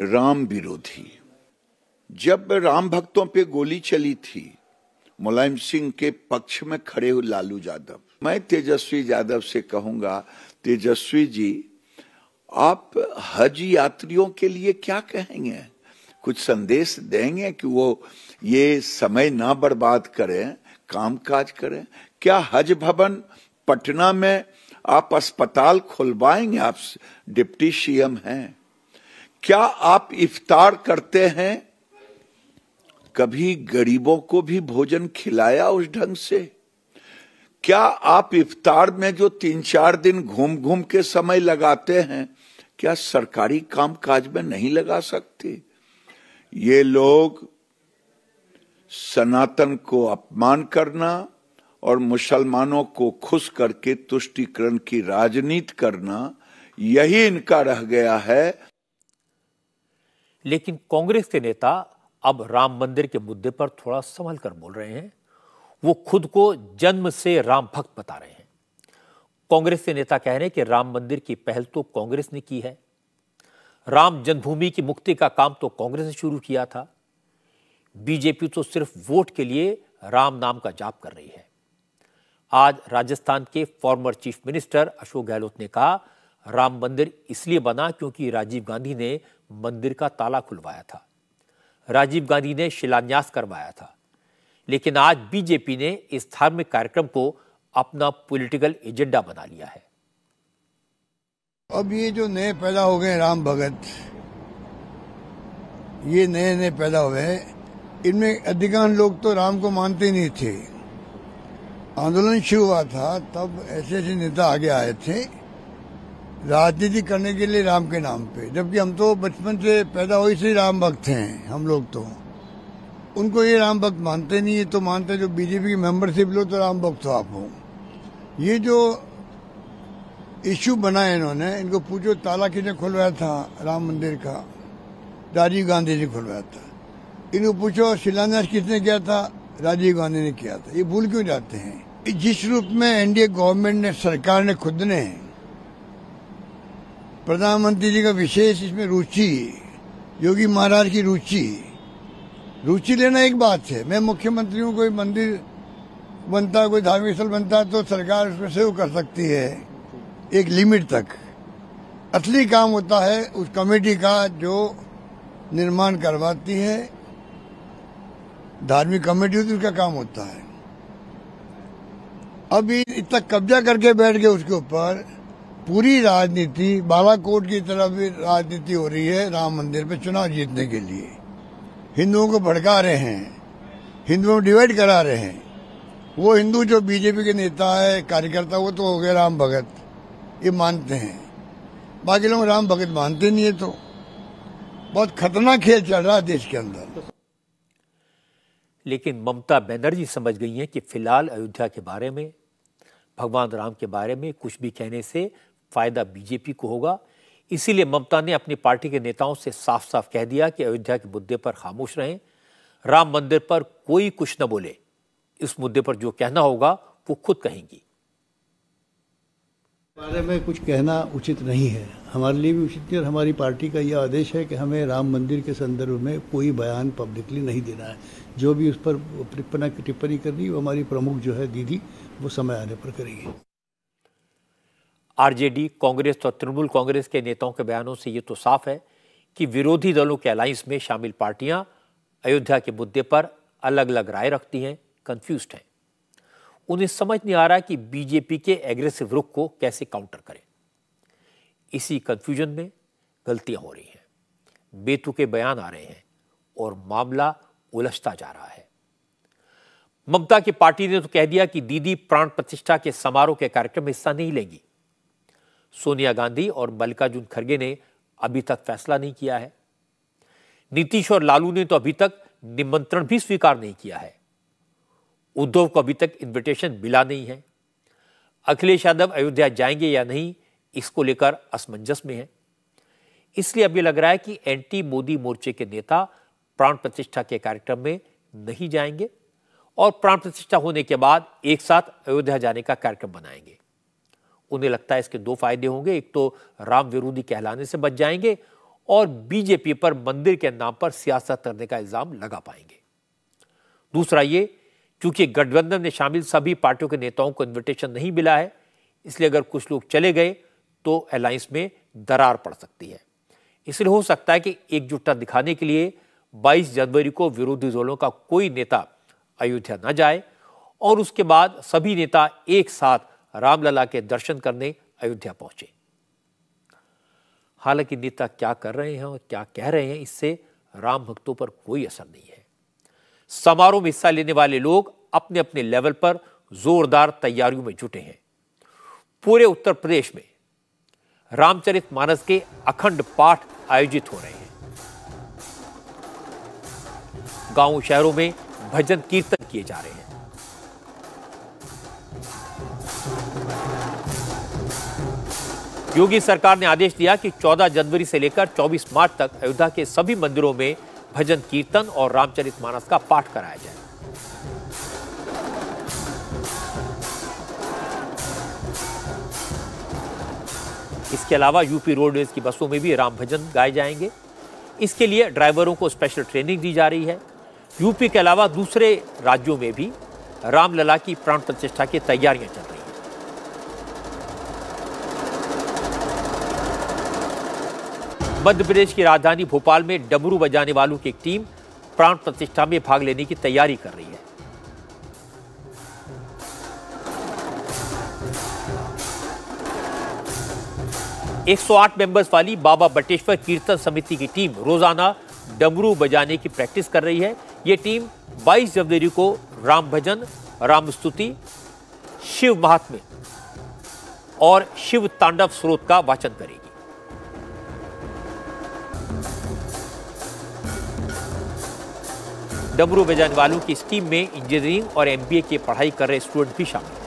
राम विरोधी जब राम भक्तों पे गोली चली थी मुलायम सिंह के पक्ष में खड़े हुए लालू यादव मैं तेजस्वी यादव से कहूंगा तेजस्वी जी आप हज यात्रियों के लिए क्या कहेंगे कुछ संदेश देंगे कि वो ये समय ना बर्बाद करें काज करें क्या हज भवन पटना में आप अस्पताल खुलवाएंगे आप डिप्टी सीएम हैं क्या आप इफ्तार करते हैं कभी गरीबों को भी भोजन खिलाया उस ढंग से क्या आप इफ्तार में जो तीन चार दिन घूम घूम के समय लगाते हैं क्या सरकारी कामकाज में नहीं लगा सकते ये लोग सनातन को अपमान करना और मुसलमानों को खुश करके तुष्टिकरण की राजनीति करना यही इनका रह गया है लेकिन कांग्रेस के नेता अब राम मंदिर के मुद्दे पर थोड़ा संभल कर बोल रहे हैं वो खुद को जन्म से राम भक्त बता रहे हैं कांग्रेस के नेता कह रहे हैं कि राम मंदिर की पहल तो कांग्रेस ने की है राम जन्मभूमि की मुक्ति का काम तो कांग्रेस ने शुरू किया था बीजेपी तो सिर्फ वोट के लिए राम नाम का जाप कर रही है आज राजस्थान के former chief minister Ashok Gehlot ने कहा राम मंदिर इसलिए बना क्योंकि राजीव गांधी ने मंदिर का ताला खुलवाया था राजीव गांधी ने शिलान्यास करवाया था लेकिन आज बीजेपी ने इस धार्मिक कार्यक्रम को अपना पॉलिटिकल एजेंडा बना लिया है अब ये जो नए पैदा हो गए राम भगत ये नए नए पैदा हुए हैं इनमें अधिकांश लोग तो राम को मानते नहीं थे आंदोलन शुरू हुआ था तब ऐसे ऐसे नेता आगे आए थे राजनीति करने के लिए राम के नाम पे जबकि हम तो बचपन से पैदा हुए से राम भक्त हैं हम लोग तो उनको ये राम भक्त मानते नहीं है तो मानते जो बीजेपी की मेंबरशिप लो तो राम भक्त हो आप हो ये जो इशू बनाया इन्होंने इनको पूछो ताला किसने खुलवाया था राम मंदिर का राजीव गांधी ने खुलवाया था इनको पूछो शिलान्यास किसने किया था राजीव गांधी ने किया था ये भूल क्यों जाते हैं जिस रूप में एनडीए गवर्नमेंट ने सरकार ने खुद ने प्रधानमंत्री जी का विशेष इसमें रुचि योगी महाराज की रुचि रुचि लेना एक बात है मैं मुख्यमंत्री हूँ कोई मंदिर बनता है कोई धार्मिक स्थल बनता है तो सरकार उसमें सहयोग कर सकती है एक लिमिट तक असली काम होता है उस कमेटी का जो निर्माण करवाती है धार्मिक कमेटी होती उसका काम होता है अभी इतना कब्जा करके बैठ गए उसके ऊपर पूरी राजनीति बालाकोट की तरफ भी राजनीति हो रही है राम मंदिर पे चुनाव जीतने के लिए हिंदुओं को भड़का रहे हैं हिंदुओं को डिवाइड करा रहे हैं वो हिंदू जो बीजेपी के नेता है कार्यकर्ता वो तो हो गए राम भगत ये मानते हैं बाकी लोग राम भगत मानते नहीं है तो बहुत खतरनाक खेल चल रहा है देश के अंदर लेकिन ममता बनर्जी समझ गई हैं कि फिलहाल अयोध्या के बारे में भगवान राम के बारे में कुछ भी कहने से फायदा बीजेपी को होगा इसीलिए ममता ने अपनी पार्टी के नेताओं से साफ साफ कह दिया कि अयोध्या के मुद्दे पर खामोश रहें राम मंदिर पर कोई कुछ न बोले इस मुद्दे पर जो कहना होगा वो खुद कहेंगी बारे में कुछ कहना उचित नहीं है हमारे लिए भी उचित नहीं और हमारी पार्टी का यह आदेश है कि हमें राम मंदिर के संदर्भ में कोई बयान पब्लिकली नहीं देना है जो भी उस पर टिप्पणी कर करनी वो हमारी प्रमुख जो है दीदी वो समय आने पर करेगी आरजेडी कांग्रेस और तृणमूल कांग्रेस के नेताओं के बयानों से ये तो साफ है कि विरोधी दलों के अलायंस में शामिल पार्टियां अयोध्या के मुद्दे पर अलग अलग राय रखती हैं कन्फ्यूज हैं उन्हें समझ नहीं आ रहा कि बीजेपी के एग्रेसिव रुख को कैसे काउंटर करें इसी कंफ्यूजन में गलतियां हो रही हैं बेतुके के बयान आ रहे हैं और मामला उलझता जा रहा है ममता की पार्टी ने तो कह दिया कि दीदी प्राण प्रतिष्ठा के समारोह के कार्यक्रम में हिस्सा नहीं लेंगी सोनिया गांधी और मल्लिकार्जुन खड़गे ने अभी तक फैसला नहीं किया है नीतीश और लालू ने तो अभी तक निमंत्रण भी स्वीकार नहीं किया है उद्धव को अभी तक इन्विटेशन मिला नहीं है अखिलेश यादव अयोध्या जाएंगे या नहीं इसको लेकर असमंजस में है इसलिए अब लग रहा है कि एंटी मोदी मोर्चे के नेता प्राण प्रतिष्ठा के कार्यक्रम में नहीं जाएंगे और प्राण प्रतिष्ठा होने के बाद एक साथ अयोध्या जाने का कार्यक्रम बनाएंगे उन्हें लगता है इसके दो फायदे होंगे एक तो राम विरोधी कहलाने से बच जाएंगे और बीजेपी पर मंदिर के नाम पर सियासत करने का इल्ज़ाम लगा पाएंगे दूसरा ये क्योंकि गठबंधन में शामिल सभी पार्टियों के नेताओं को इन्विटेशन नहीं मिला है इसलिए अगर कुछ लोग चले गए तो अलायंस में दरार पड़ सकती है इसलिए हो सकता है कि एकजुटता दिखाने के लिए 22 जनवरी को विरोधी दलों का कोई नेता अयोध्या न जाए और उसके बाद सभी नेता एक साथ रामलला के दर्शन करने अयोध्या पहुंचे हालांकि नेता क्या कर रहे हैं और क्या कह रहे हैं इससे राम भक्तों पर कोई असर नहीं है समारोह में हिस्सा लेने वाले लोग अपने अपने लेवल पर जोरदार तैयारियों में जुटे हैं पूरे उत्तर प्रदेश में रामचरित मानस के अखंड पाठ आयोजित हो रहे हैं गांव शहरों में भजन कीर्तन किए जा रहे हैं योगी सरकार ने आदेश दिया कि 14 जनवरी से लेकर 24 मार्च तक अयोध्या के सभी मंदिरों में भजन कीर्तन और रामचरित मानस का पाठ कराया जाए इसके अलावा यूपी रोडवेज की बसों में भी राम भजन गाए जाएंगे इसके लिए ड्राइवरों को स्पेशल ट्रेनिंग दी जा रही है यूपी के अलावा दूसरे राज्यों में भी रामलला की प्राण प्रतिष्ठा की तैयारियां चल रही मध्य प्रदेश की राजधानी भोपाल में डमरू बजाने वालों की एक टीम प्राण प्रतिष्ठा में भाग लेने की तैयारी कर रही है एक सौ आठ मेंबर्स वाली बाबा बटेश्वर कीर्तन समिति की टीम रोजाना डमरू बजाने की प्रैक्टिस कर रही है यह टीम 22 जनवरी को राम भजन राम स्तुति शिव महात्म्य और शिव तांडव स्रोत का वाचन करेगी डबरू बजाने वालों की इस टीम में इंजीनियरिंग और एमबीए की पढ़ाई कर रहे स्टूडेंट भी शामिल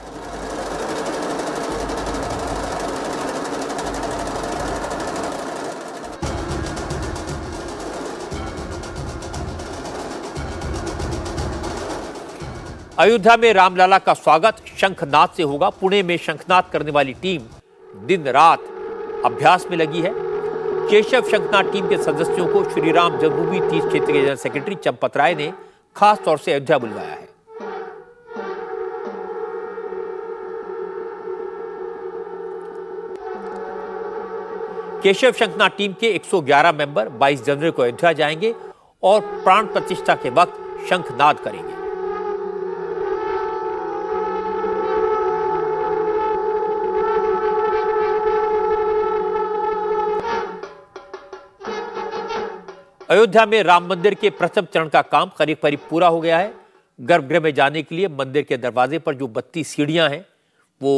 अयोध्या में रामलाला का स्वागत शंखनाथ से होगा पुणे में शंखनाथ करने वाली टीम दिन रात अभ्यास में लगी है केशव शंकना टीम के सदस्यों को श्रीराम जन्मभूमि तीर्थ क्षेत्र के जनरल सेक्रेटरी चंपत राय ने खास तौर से अयोध्या बुलवाया है केशव शंकना टीम के 111 मेंबर 22 जनवरी को अयोध्या जाएंगे और प्राण प्रतिष्ठा के वक्त शंखनाद करेंगे अयोध्या में राम मंदिर के प्रथम चरण का काम करीब करीब पूरा हो गया है गर्भगृह में जाने के लिए मंदिर के दरवाजे पर जो बत्तीस सीढ़ियां हैं वो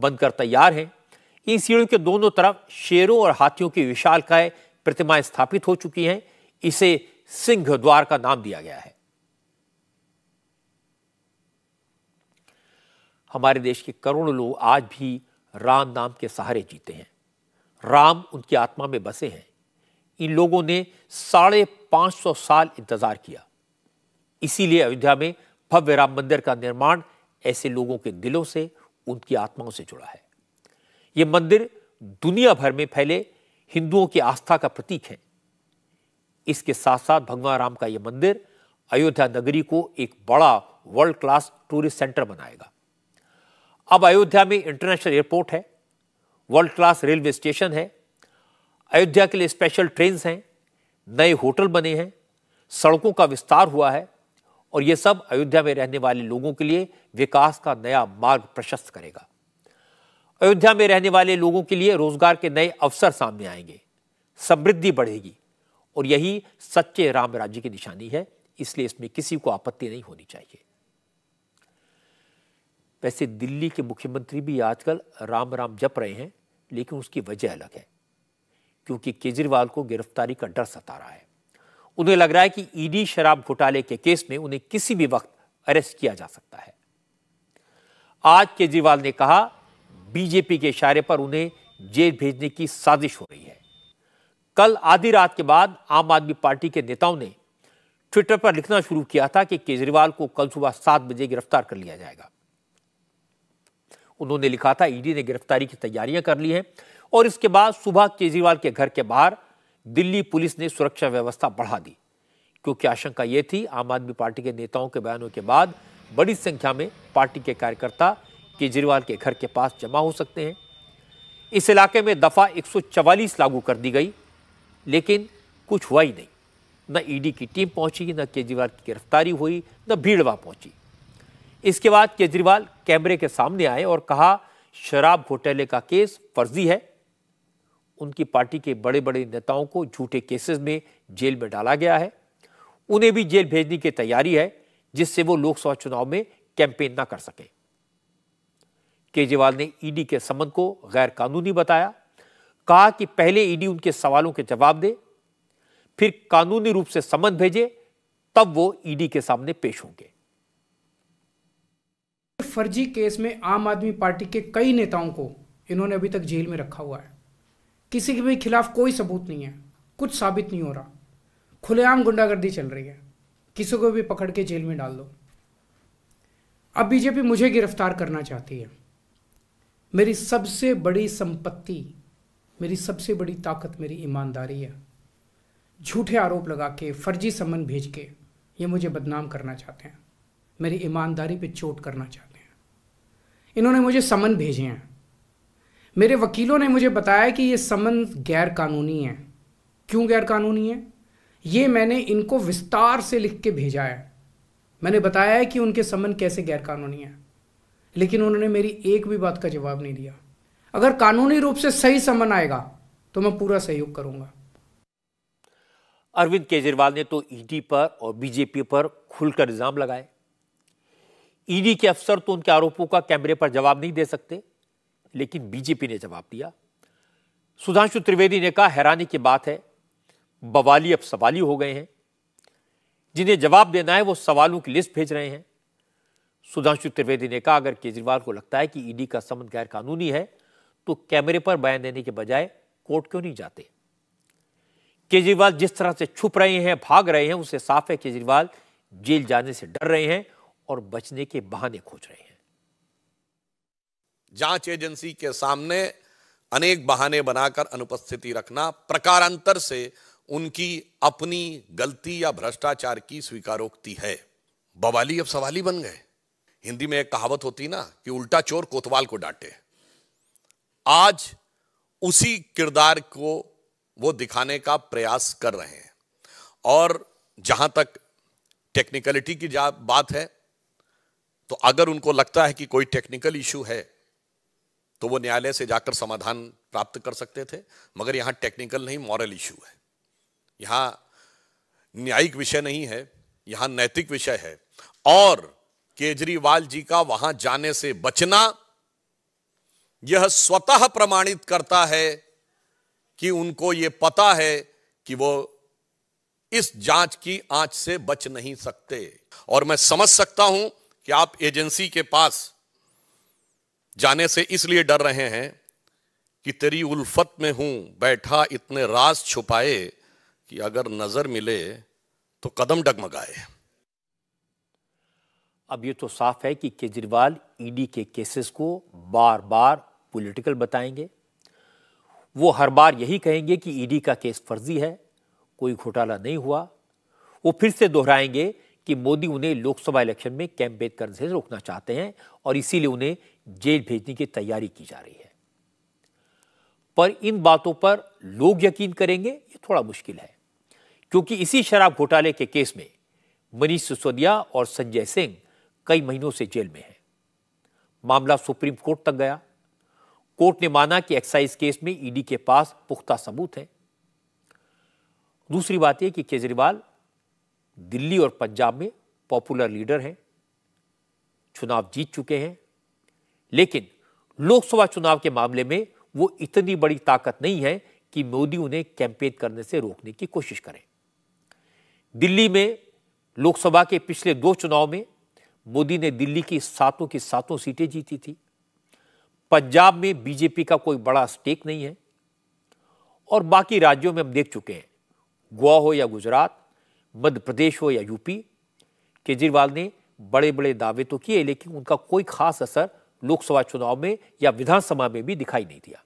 बनकर तैयार हैं इन सीढ़ियों के दोनों तरफ शेरों और हाथियों की विशालकाय प्रतिमाएं स्थापित हो चुकी हैं इसे सिंह द्वार का नाम दिया गया है हमारे देश के करोड़ों लोग आज भी राम नाम के सहारे जीते हैं राम उनकी आत्मा में बसे हैं इन लोगों ने साढ़े पांच सौ साल इंतजार किया इसीलिए अयोध्या में भव्य राम मंदिर का निर्माण ऐसे लोगों के दिलों से उनकी आत्माओं से जुड़ा है यह मंदिर दुनिया भर में फैले हिंदुओं की आस्था का प्रतीक है इसके साथ साथ भगवान राम का यह मंदिर अयोध्या नगरी को एक बड़ा वर्ल्ड क्लास टूरिस्ट सेंटर बनाएगा अब अयोध्या में इंटरनेशनल एयरपोर्ट है वर्ल्ड क्लास रेलवे स्टेशन है अयोध्या के लिए स्पेशल ट्रेन हैं नए होटल बने हैं सड़कों का विस्तार हुआ है और ये सब अयोध्या में रहने वाले लोगों के लिए विकास का नया मार्ग प्रशस्त करेगा अयोध्या में रहने वाले लोगों के लिए रोजगार के नए अवसर सामने आएंगे समृद्धि बढ़ेगी और यही सच्चे राम राज्य की निशानी है इसलिए इसमें किसी को आपत्ति नहीं होनी चाहिए वैसे दिल्ली के मुख्यमंत्री भी आजकल राम राम जप रहे हैं लेकिन उसकी वजह अलग है क्योंकि केजरीवाल को गिरफ्तारी का डर सता रहा है उन्हें लग रहा है कि ईडी शराब घोटाले के केस में उन्हें किसी भी वक्त अरेस्ट किया जा सकता है आज केजरीवाल ने कहा बीजेपी के इशारे पर उन्हें जेल भेजने की साजिश हो रही है कल आधी रात के बाद आम आदमी पार्टी के नेताओं ने ट्विटर पर लिखना शुरू किया था कि केजरीवाल को कल सुबह सात बजे गिरफ्तार कर लिया जाएगा उन्होंने लिखा था ईडी ने गिरफ्तारी की तैयारियां कर ली हैं और इसके बाद सुबह केजरीवाल के घर के बाहर दिल्ली पुलिस ने सुरक्षा व्यवस्था बढ़ा दी क्योंकि आशंका ये थी आम आदमी पार्टी के नेताओं के बयानों के बाद बड़ी संख्या में पार्टी के कार्यकर्ता केजरीवाल के घर के पास जमा हो सकते हैं इस इलाके में दफा 144 लागू कर दी गई लेकिन कुछ हुआ ही नहीं न ईडी की टीम पहुंची न केजरीवाल की गिरफ्तारी हुई न भीड़ वहां पहुंची इसके बाद केजरीवाल कैमरे के सामने आए और कहा शराब घोटाले का केस फर्जी है उनकी पार्टी के बड़े बड़े नेताओं को झूठे केसेस में जेल में डाला गया है उन्हें भी जेल भेजने की तैयारी है जिससे वो लोकसभा चुनाव में कैंपेन ना कर सके केजरीवाल ने ईडी के समन को गैर कानूनी बताया कहा कि पहले ईडी उनके सवालों के जवाब दे फिर कानूनी रूप से समन भेजे तब वो ईडी के सामने पेश होंगे फर्जी केस में आम आदमी पार्टी के कई नेताओं को इन्होंने अभी तक जेल में रखा हुआ है किसी के भी खिलाफ कोई सबूत नहीं है कुछ साबित नहीं हो रहा खुलेआम गुंडागर्दी चल रही है किसी को भी पकड़ के जेल में डाल दो अब बीजेपी मुझे गिरफ्तार करना चाहती है मेरी सबसे बड़ी संपत्ति मेरी सबसे बड़ी ताकत मेरी ईमानदारी है झूठे आरोप लगा के फर्जी समन भेज के ये मुझे बदनाम करना चाहते हैं मेरी ईमानदारी पे चोट करना चाहते हैं इन्होंने मुझे समन भेजे हैं मेरे वकीलों ने मुझे बताया कि ये समन गैर कानूनी है क्यों गैर कानूनी है ये मैंने इनको विस्तार से लिख के भेजा है मैंने बताया है कि उनके समन कैसे गैर कानूनी है लेकिन उन्होंने मेरी एक भी बात का जवाब नहीं दिया अगर कानूनी रूप से सही समन आएगा तो मैं पूरा सहयोग करूंगा अरविंद केजरीवाल ने तो ईडी पर और बीजेपी पर खुलकर इल्जाम लगाए ईडी के अफसर तो उनके आरोपों का कैमरे पर जवाब नहीं दे सकते लेकिन बीजेपी ने जवाब दिया सुधांशु त्रिवेदी ने कहा हैरानी की बात है बवाली अब सवाली हो गए हैं जिन्हें जवाब देना है वो सवालों की लिस्ट भेज रहे हैं सुधांशु त्रिवेदी ने कहा अगर केजरीवाल को लगता है कि ईडी का संबंध गैर कानूनी है तो कैमरे पर बयान देने के बजाय कोर्ट क्यों नहीं जाते केजरीवाल जिस तरह से छुप रहे हैं भाग रहे हैं उसे साफ है केजरीवाल जेल जाने से डर रहे हैं और बचने के बहाने खोज रहे हैं जांच एजेंसी के सामने अनेक बहाने बनाकर अनुपस्थिति रखना प्रकारांतर से उनकी अपनी गलती या भ्रष्टाचार की स्वीकारोक्ति है बवाली अब सवाली बन गए हिंदी में एक कहावत होती ना कि उल्टा चोर कोतवाल को डांटे आज उसी किरदार को वो दिखाने का प्रयास कर रहे हैं और जहां तक टेक्निकलिटी की बात है तो अगर उनको लगता है कि कोई टेक्निकल इशू है तो वो न्यायालय से जाकर समाधान प्राप्त कर सकते थे मगर यहाँ टेक्निकल नहीं मॉरल इशू है यहाँ न्यायिक विषय नहीं है यहाँ नैतिक विषय है और केजरीवाल जी का वहां जाने से बचना यह स्वतः प्रमाणित करता है कि उनको यह पता है कि वो इस जांच की आंच से बच नहीं सकते और मैं समझ सकता हूं कि आप एजेंसी के पास जाने से इसलिए डर रहे हैं कि तेरी उल्फत में हूं बैठा इतने राज छुपाए कि अगर नजर मिले तो कदम डगमगाए अब ये तो साफ है कि केजरीवाल ईडी e के केसेस को बार बार पॉलिटिकल बताएंगे वो हर बार यही कहेंगे कि ईडी e का केस फर्जी है कोई घोटाला नहीं हुआ वो फिर से दोहराएंगे कि मोदी उन्हें लोकसभा इलेक्शन में कैंपेन करने से रोकना चाहते हैं और इसीलिए उन्हें जेल भेजने की तैयारी की जा रही है पर इन बातों पर लोग यकीन करेंगे ये थोड़ा मुश्किल है क्योंकि इसी शराब घोटाले के केस में मनीष सिसोदिया और संजय सिंह कई महीनों से जेल में हैं मामला सुप्रीम कोर्ट तक गया कोर्ट ने माना कि एक्साइज केस में ईडी के पास पुख्ता सबूत है दूसरी बात यह कि केजरीवाल दिल्ली और पंजाब में पॉपुलर लीडर हैं चुनाव जीत चुके हैं लेकिन लोकसभा चुनाव के मामले में वो इतनी बड़ी ताकत नहीं है कि मोदी उन्हें कैंपेन करने से रोकने की कोशिश करें दिल्ली में लोकसभा के पिछले दो चुनाव में मोदी ने दिल्ली की सातों की सातों सीटें जीती थी पंजाब में बीजेपी का कोई बड़ा स्टेक नहीं है और बाकी राज्यों में हम देख चुके हैं गोवा हो या गुजरात मध्य प्रदेश हो या यूपी केजरीवाल ने बड़े बड़े दावे तो किए लेकिन उनका कोई खास असर लोकसभा चुनाव में या विधानसभा में भी दिखाई नहीं दिया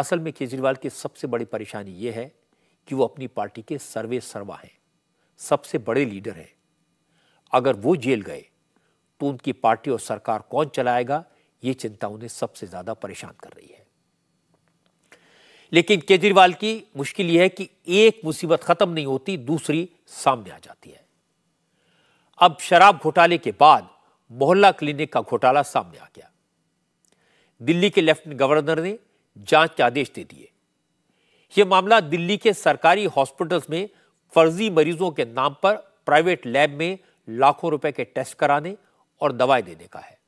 असल में केजरीवाल की सबसे बड़ी परेशानी यह है कि वो अपनी पार्टी के सर्वे सर्वा हैं सबसे बड़े लीडर हैं अगर वो जेल गए तो उनकी पार्टी और सरकार कौन चलाएगा ये चिंता उन्हें सबसे ज़्यादा परेशान कर रही है लेकिन केजरीवाल की मुश्किल यह है कि एक मुसीबत ख़त्म नहीं होती दूसरी सामने आ जाती है अब शराब घोटाले के बाद मोहल्ला क्लिनिक का घोटाला सामने आ गया दिल्ली के लेफ्टिनेंट गवर्नर ने जांच के आदेश दे दिए यह मामला दिल्ली के सरकारी हॉस्पिटल्स में फर्जी मरीजों के नाम पर प्राइवेट लैब में लाखों रुपए के टेस्ट कराने और दवाएं देने का है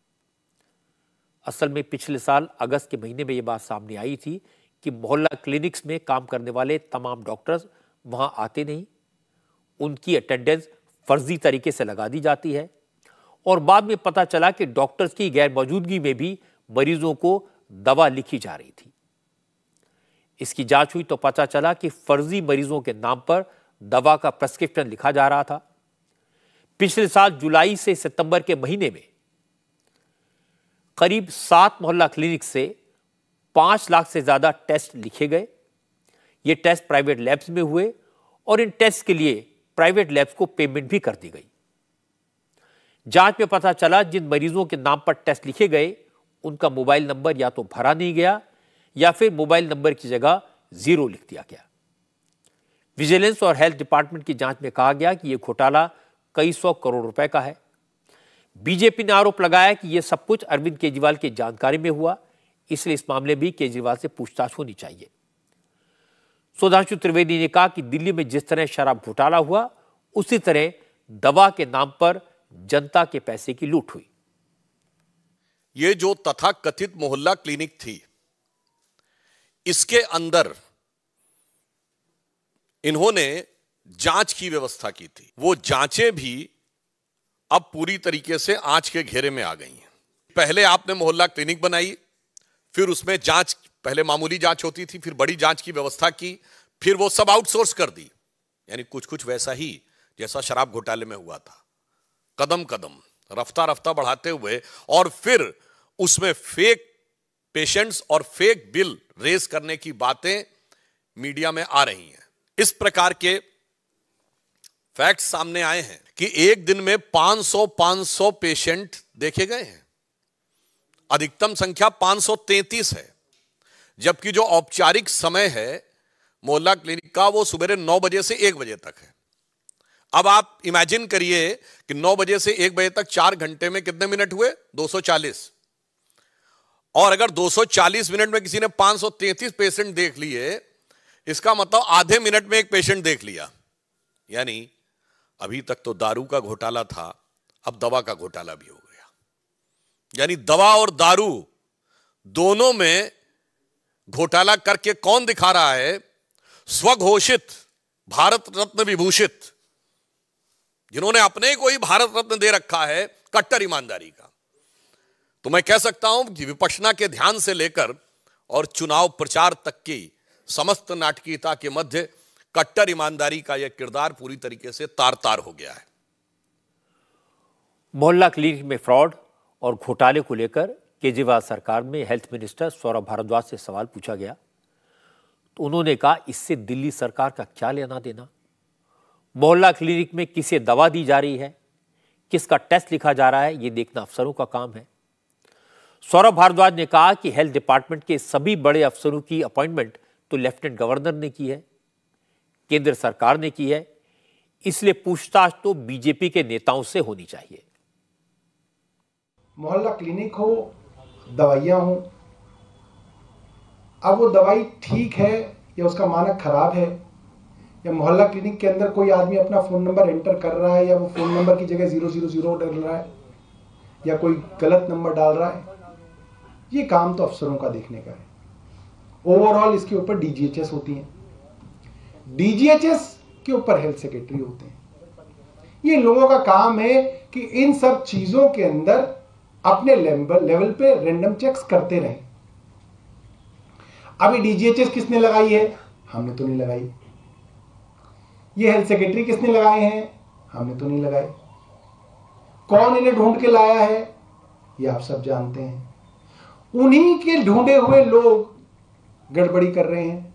असल में पिछले साल अगस्त के महीने में यह बात सामने आई थी कि मोहल्ला क्लिनिक्स में काम करने वाले तमाम डॉक्टर्स वहां आते नहीं उनकी अटेंडेंस फर्जी तरीके से लगा दी जाती है और बाद में पता चला कि डॉक्टर्स की गैर मौजूदगी में भी मरीजों को दवा लिखी जा रही थी इसकी जांच हुई तो पता चला कि फर्जी मरीजों के नाम पर दवा का प्रेस्क्रिप्शन लिखा जा रहा था पिछले साल जुलाई से सितंबर के महीने में करीब सात मोहल्ला क्लिनिक से पांच लाख से ज्यादा टेस्ट लिखे गए ये टेस्ट प्राइवेट लैब्स में हुए और इन टेस्ट के लिए प्राइवेट लैब्स को पेमेंट भी कर दी गई जांच में पता चला जिन मरीजों के नाम पर टेस्ट लिखे गए उनका मोबाइल नंबर या तो भरा नहीं गया या फिर मोबाइल नंबर की जगह जीरो लिख दिया गया विजिलेंस और हेल्थ डिपार्टमेंट की जांच में कहा गया कि यह घोटाला कई सौ करोड़ रुपए का है बीजेपी ने आरोप लगाया कि यह सब कुछ अरविंद केजरीवाल की के जानकारी में हुआ इसलिए इस मामले में केजरीवाल से पूछताछ होनी चाहिए सुधांशु त्रिवेदी ने कहा कि दिल्ली में जिस तरह शराब घोटाला हुआ उसी तरह दवा के नाम पर जनता के पैसे की लूट हुई ये जो तथा कथित मोहल्ला क्लिनिक थी इसके अंदर इन्होंने जांच की व्यवस्था की थी वो जांचें भी अब पूरी तरीके से आंच के घेरे में आ गई हैं पहले आपने मोहल्ला क्लिनिक बनाई फिर उसमें जांच पहले मामूली जांच होती थी फिर बड़ी जांच की व्यवस्था की फिर वो सब आउटसोर्स कर दी यानी कुछ कुछ वैसा ही जैसा शराब घोटाले में हुआ था कदम कदम रफ्ता रफ्ता बढ़ाते हुए और फिर उसमें फेक पेशेंट्स और फेक बिल रेस करने की बातें मीडिया में आ रही हैं इस प्रकार के फैक्ट सामने आए हैं कि एक दिन में 500 500 पेशेंट देखे गए हैं अधिकतम संख्या 533 है जबकि जो औपचारिक समय है मोहल्ला क्लिनिक का वो सुबह नौ बजे से एक बजे तक है अब आप इमेजिन करिए कि 9 बजे से 1 बजे तक चार घंटे में कितने मिनट हुए 240 और अगर 240 मिनट में किसी ने 533 पेशेंट देख लिए इसका मतलब आधे मिनट में एक पेशेंट देख लिया यानी अभी तक तो दारू का घोटाला था अब दवा का घोटाला भी हो गया यानी दवा और दारू दोनों में घोटाला करके कौन दिखा रहा है स्वघोषित भारत रत्न विभूषित जिन्होंने अपने को ही भारत रत्न दे रखा है कट्टर ईमानदारी का तो मैं कह सकता हूं कि विपक्षना के ध्यान से लेकर और चुनाव प्रचार तक की समस्त नाटकीयता के मध्य कट्टर ईमानदारी का यह किरदार पूरी तरीके से तार तार हो गया है मोहल्ला क्लिनिक में फ्रॉड और घोटाले को लेकर केजरीवाल सरकार में हेल्थ मिनिस्टर सौरभ भारद्वाज से सवाल पूछा गया तो उन्होंने कहा इससे दिल्ली सरकार का क्या लेना देना मोहल्ला क्लिनिक में किसे दवा दी जा रही है किसका टेस्ट लिखा जा रहा है ये देखना अफसरों का काम है सौरभ भारद्वाज ने कहा कि हेल्थ डिपार्टमेंट के सभी बड़े अफसरों की अपॉइंटमेंट तो लेफ्टिनेंट गवर्नर ने की है केंद्र सरकार ने की है इसलिए पूछताछ तो बीजेपी के नेताओं से होनी चाहिए मोहल्ला क्लिनिक हो दवाइयां हो अब वो दवाई ठीक है या उसका मानक खराब है या मोहल्ला क्लिनिक के अंदर कोई आदमी अपना फ़ोन नंबर एंटर कर रहा है या वो फ़ोन नंबर की जगह ज़ीरो ज़ीरो ज़ीरो डाल रहा है या कोई गलत नंबर डाल रहा है ये काम तो अफसरों का देखने का है ओवरऑल इसके ऊपर डीजीएचएस होती है डीजीएचएस के ऊपर हेल्थ सेक्रेटरी होते हैं ये लोगों का काम है कि इन सब चीजों के अंदर अपने लेवल पे रेंडम चेक्स करते रहें अभी डीजीएचएस किसने लगाई है हमने तो नहीं लगाई ये हेल्थ सेक्रेटरी किसने लगाए हैं हमने तो नहीं लगाए कौन इन्हें ढूंढ के लाया है ये आप सब जानते हैं उन्हीं के ढूंढे हुए लोग गड़बड़ी कर रहे हैं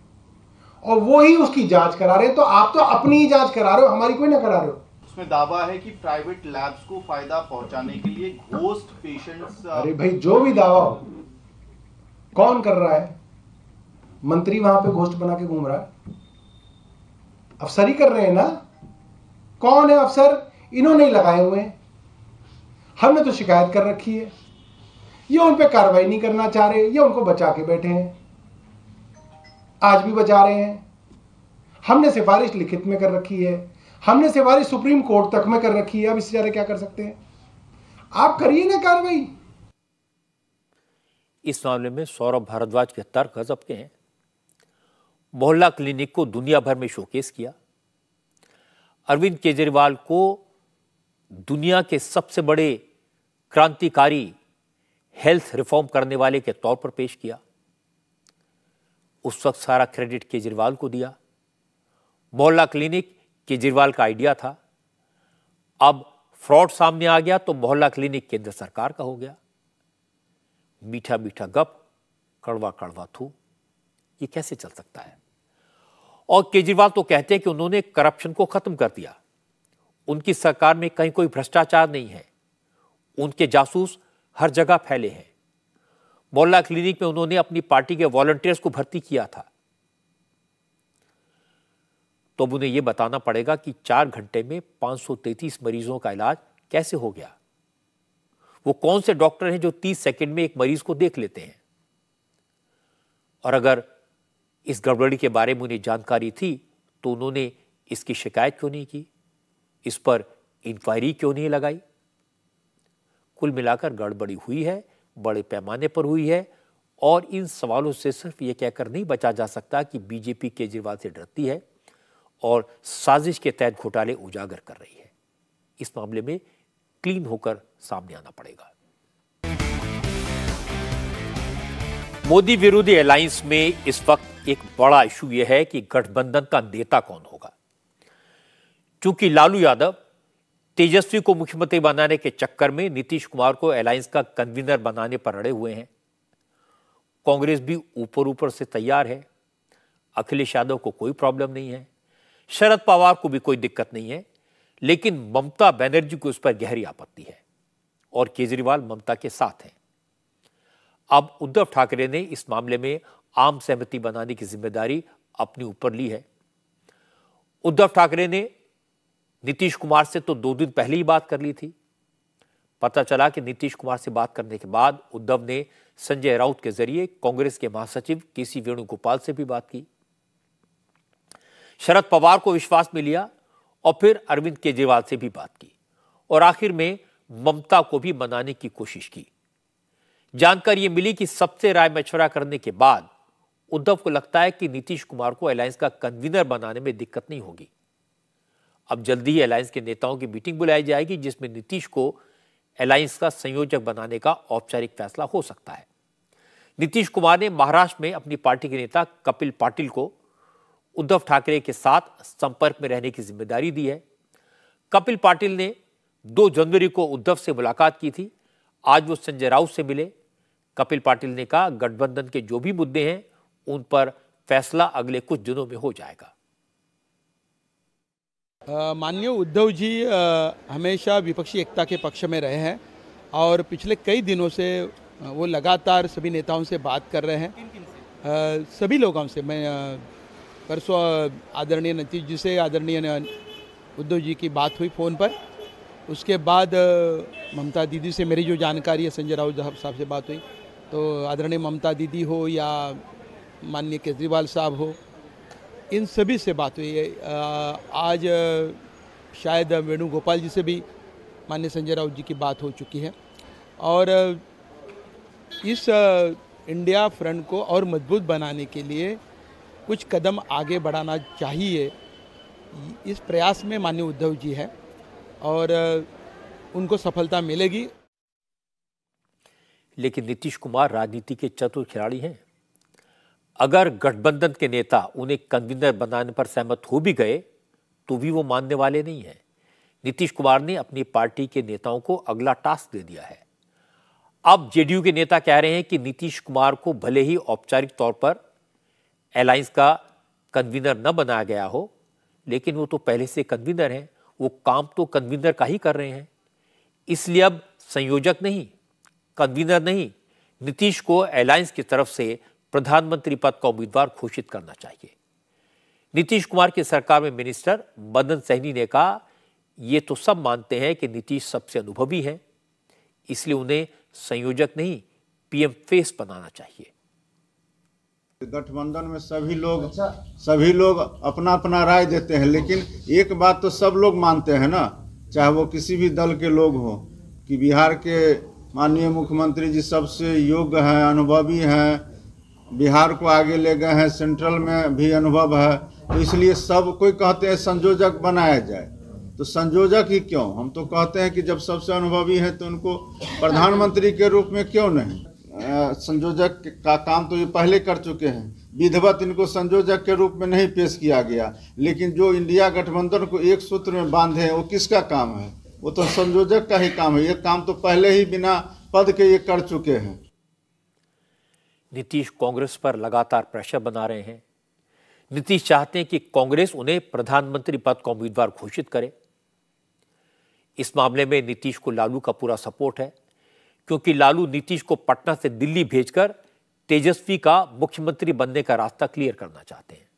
और वो ही उसकी जांच करा रहे हैं तो आप तो अपनी ही जांच करा रहे हो हमारी कोई ना करा रहे हो उसमें दावा है कि प्राइवेट लैब्स को फायदा पहुंचाने के लिए घोस्ट पेशेंट्स uh, अरे भाई जो भी दावा हो कौन कर रहा है मंत्री वहां पे घोस्ट बना के घूम रहा है ही कर रहे हैं ना कौन है अफसर इन्होंने ही लगाए हुए हैं हमने तो शिकायत कर रखी है ये उन पर कार्रवाई नहीं करना चाह रहे ये उनको बचा के बैठे हैं आज भी बचा रहे हैं हमने सिफारिश लिखित में कर रखी है हमने सिफारिश सुप्रीम कोर्ट तक में कर रखी है अब इससे ज्यादा क्या कर सकते हैं आप करिए ना कार्रवाई इस मामले में सौरभ भारद्वाज के तर्क गजब के हैं मोहल्ला क्लिनिक को दुनिया भर में शोकेस किया अरविंद केजरीवाल को दुनिया के सबसे बड़े क्रांतिकारी हेल्थ रिफॉर्म करने वाले के तौर पर पेश किया उस वक्त सारा क्रेडिट केजरीवाल को दिया मोहल्ला क्लिनिक केजरीवाल का आइडिया था अब फ्रॉड सामने आ गया तो मोहल्ला क्लिनिक केंद्र सरकार का हो गया मीठा मीठा गप कड़वा कड़वा थू ये कैसे चल सकता है और केजरीवाल तो कहते हैं कि उन्होंने करप्शन को खत्म कर दिया उनकी सरकार में कहीं कोई भ्रष्टाचार नहीं है उनके जासूस हर जगह फैले हैं मोहल्ला क्लिनिक में उन्होंने अपनी पार्टी के वॉलंटियर्स को भर्ती किया था तो अब उन्हें यह बताना पड़ेगा कि चार घंटे में 533 मरीजों का इलाज कैसे हो गया वो कौन से डॉक्टर हैं जो 30 सेकंड में एक मरीज को देख लेते हैं और अगर इस गड़बड़ी के बारे में उन्हें जानकारी थी तो उन्होंने इसकी शिकायत क्यों नहीं की इस पर इंक्वायरी क्यों नहीं लगाई कुल मिलाकर गड़बड़ी हुई है बड़े पैमाने पर हुई है और इन सवालों से सिर्फ ये कहकर नहीं बचा जा सकता कि बीजेपी केजरीवाल से डरती है और साजिश के तहत घोटाले उजागर कर रही है इस मामले में क्लीन होकर सामने आना पड़ेगा मोदी विरोधी अलायंस में इस वक्त एक बड़ा इशू यह है कि गठबंधन का नेता कौन होगा चूंकि लालू यादव तेजस्वी को मुख्यमंत्री बनाने के चक्कर में नीतीश कुमार को अलायंस का कन्वीनर बनाने पर अड़े हुए हैं कांग्रेस भी ऊपर ऊपर से तैयार है अखिलेश यादव को कोई प्रॉब्लम नहीं है शरद पवार को भी कोई दिक्कत नहीं है लेकिन ममता बनर्जी को उस पर गहरी आपत्ति है और केजरीवाल ममता के साथ हैं अब उद्धव ठाकरे ने इस मामले में आम सहमति बनाने की जिम्मेदारी अपने ऊपर ली है उद्धव ठाकरे ने नीतीश कुमार से तो दो दिन पहले ही बात कर ली थी पता चला कि नीतीश कुमार से बात करने के बाद उद्धव ने संजय राउत के जरिए कांग्रेस के महासचिव के सी वेणुगोपाल से भी बात की शरद पवार को विश्वास में लिया और फिर अरविंद केजरीवाल से भी बात की और आखिर में ममता को भी मनाने की कोशिश की जानकारी यह मिली कि सबसे राय मशवरा करने के बाद उद्धव को लगता है कि नीतीश कुमार को अलायंस का कन्वीनर बनाने में दिक्कत नहीं होगी अब जल्दी ही अलायंस के नेताओं की मीटिंग बुलाई जाएगी जिसमें नीतीश को अलायंस का संयोजक बनाने का औपचारिक फैसला हो सकता है नीतीश कुमार ने महाराष्ट्र में अपनी पार्टी के नेता कपिल पाटिल को उद्धव ठाकरे के साथ संपर्क में रहने की जिम्मेदारी दी है कपिल पाटिल ने 2 जनवरी को उद्धव से मुलाकात की थी आज वो संजय राउत से मिले कपिल पाटिल ने कहा गठबंधन के जो भी मुद्दे हैं उन पर फैसला अगले कुछ दिनों में हो जाएगा माननीय उद्धव जी आ, हमेशा विपक्षी एकता के पक्ष में रहे हैं और पिछले कई दिनों से वो लगातार सभी नेताओं से बात कर रहे हैं आ, सभी लोगों से मैं परसों आदरणीय नतीश जी से आदरणीय उद्धव जी की बात हुई फ़ोन पर उसके बाद ममता दीदी से मेरी जो जानकारी है संजय राउत साहब से बात हुई तो आदरणीय ममता दीदी हो या माननीय केजरीवाल साहब हो इन सभी से बात हुई है आज शायद वेणुगोपाल जी से भी माननीय संजय राउत जी की बात हो चुकी है और इस इंडिया फ्रंट को और मजबूत बनाने के लिए कुछ कदम आगे बढ़ाना चाहिए इस प्रयास में माननीय उद्धव जी है और उनको सफलता मिलेगी लेकिन नीतीश कुमार राजनीति के चतुर खिलाड़ी हैं अगर गठबंधन के नेता उन्हें कन्वीनर बनाने पर सहमत हो भी गए तो भी वो मानने वाले नहीं हैं नीतीश कुमार ने अपनी पार्टी के नेताओं को अगला टास्क दे दिया है अब जेडीयू के नेता कह रहे हैं कि नीतीश कुमार को भले ही औपचारिक तौर पर एलायंस का कन्वीनर न बनाया गया हो लेकिन वो तो पहले से कन्वीनर हैं वो काम तो कन्वीनर का ही कर रहे हैं इसलिए अब संयोजक नहीं कन्वीनर नहीं नीतीश को एलायंस की तरफ से प्रधानमंत्री पद का उम्मीदवार घोषित करना चाहिए नीतीश कुमार की सरकार में मिनिस्टर मदन सहनी ने कहा ये तो सब मानते हैं कि नीतीश सबसे अनुभवी हैं इसलिए उन्हें संयोजक नहीं पीएम फेस बनाना चाहिए गठबंधन में सभी लोग अच्छा। सभी लोग अपना अपना राय देते हैं लेकिन एक बात तो सब लोग मानते हैं ना चाहे वो किसी भी दल के लोग हों कि बिहार के माननीय मुख्यमंत्री जी सबसे योग्य हैं अनुभवी हैं बिहार को आगे ले गए हैं सेंट्रल में भी अनुभव है तो इसलिए सब कोई कहते हैं संयोजक बनाया जाए तो संयोजक ही क्यों हम तो कहते हैं कि जब सबसे अनुभवी है तो उनको प्रधानमंत्री के रूप में क्यों नहीं संयोजक का काम तो ये पहले कर चुके हैं विधवत इनको संयोजक के रूप में नहीं पेश किया गया लेकिन जो इंडिया गठबंधन को एक सूत्र में बांधे हैं वो किसका काम है वो तो संयोजक का ही काम है ये काम तो पहले ही बिना पद के ये कर चुके हैं नीतीश कांग्रेस पर लगातार प्रेशर बना रहे हैं नीतीश चाहते हैं कि कांग्रेस उन्हें प्रधानमंत्री पद का उम्मीदवार घोषित करे इस मामले में नीतीश को लालू का पूरा सपोर्ट है क्योंकि लालू नीतीश को पटना से दिल्ली भेजकर तेजस्वी का मुख्यमंत्री बनने का रास्ता क्लियर करना चाहते हैं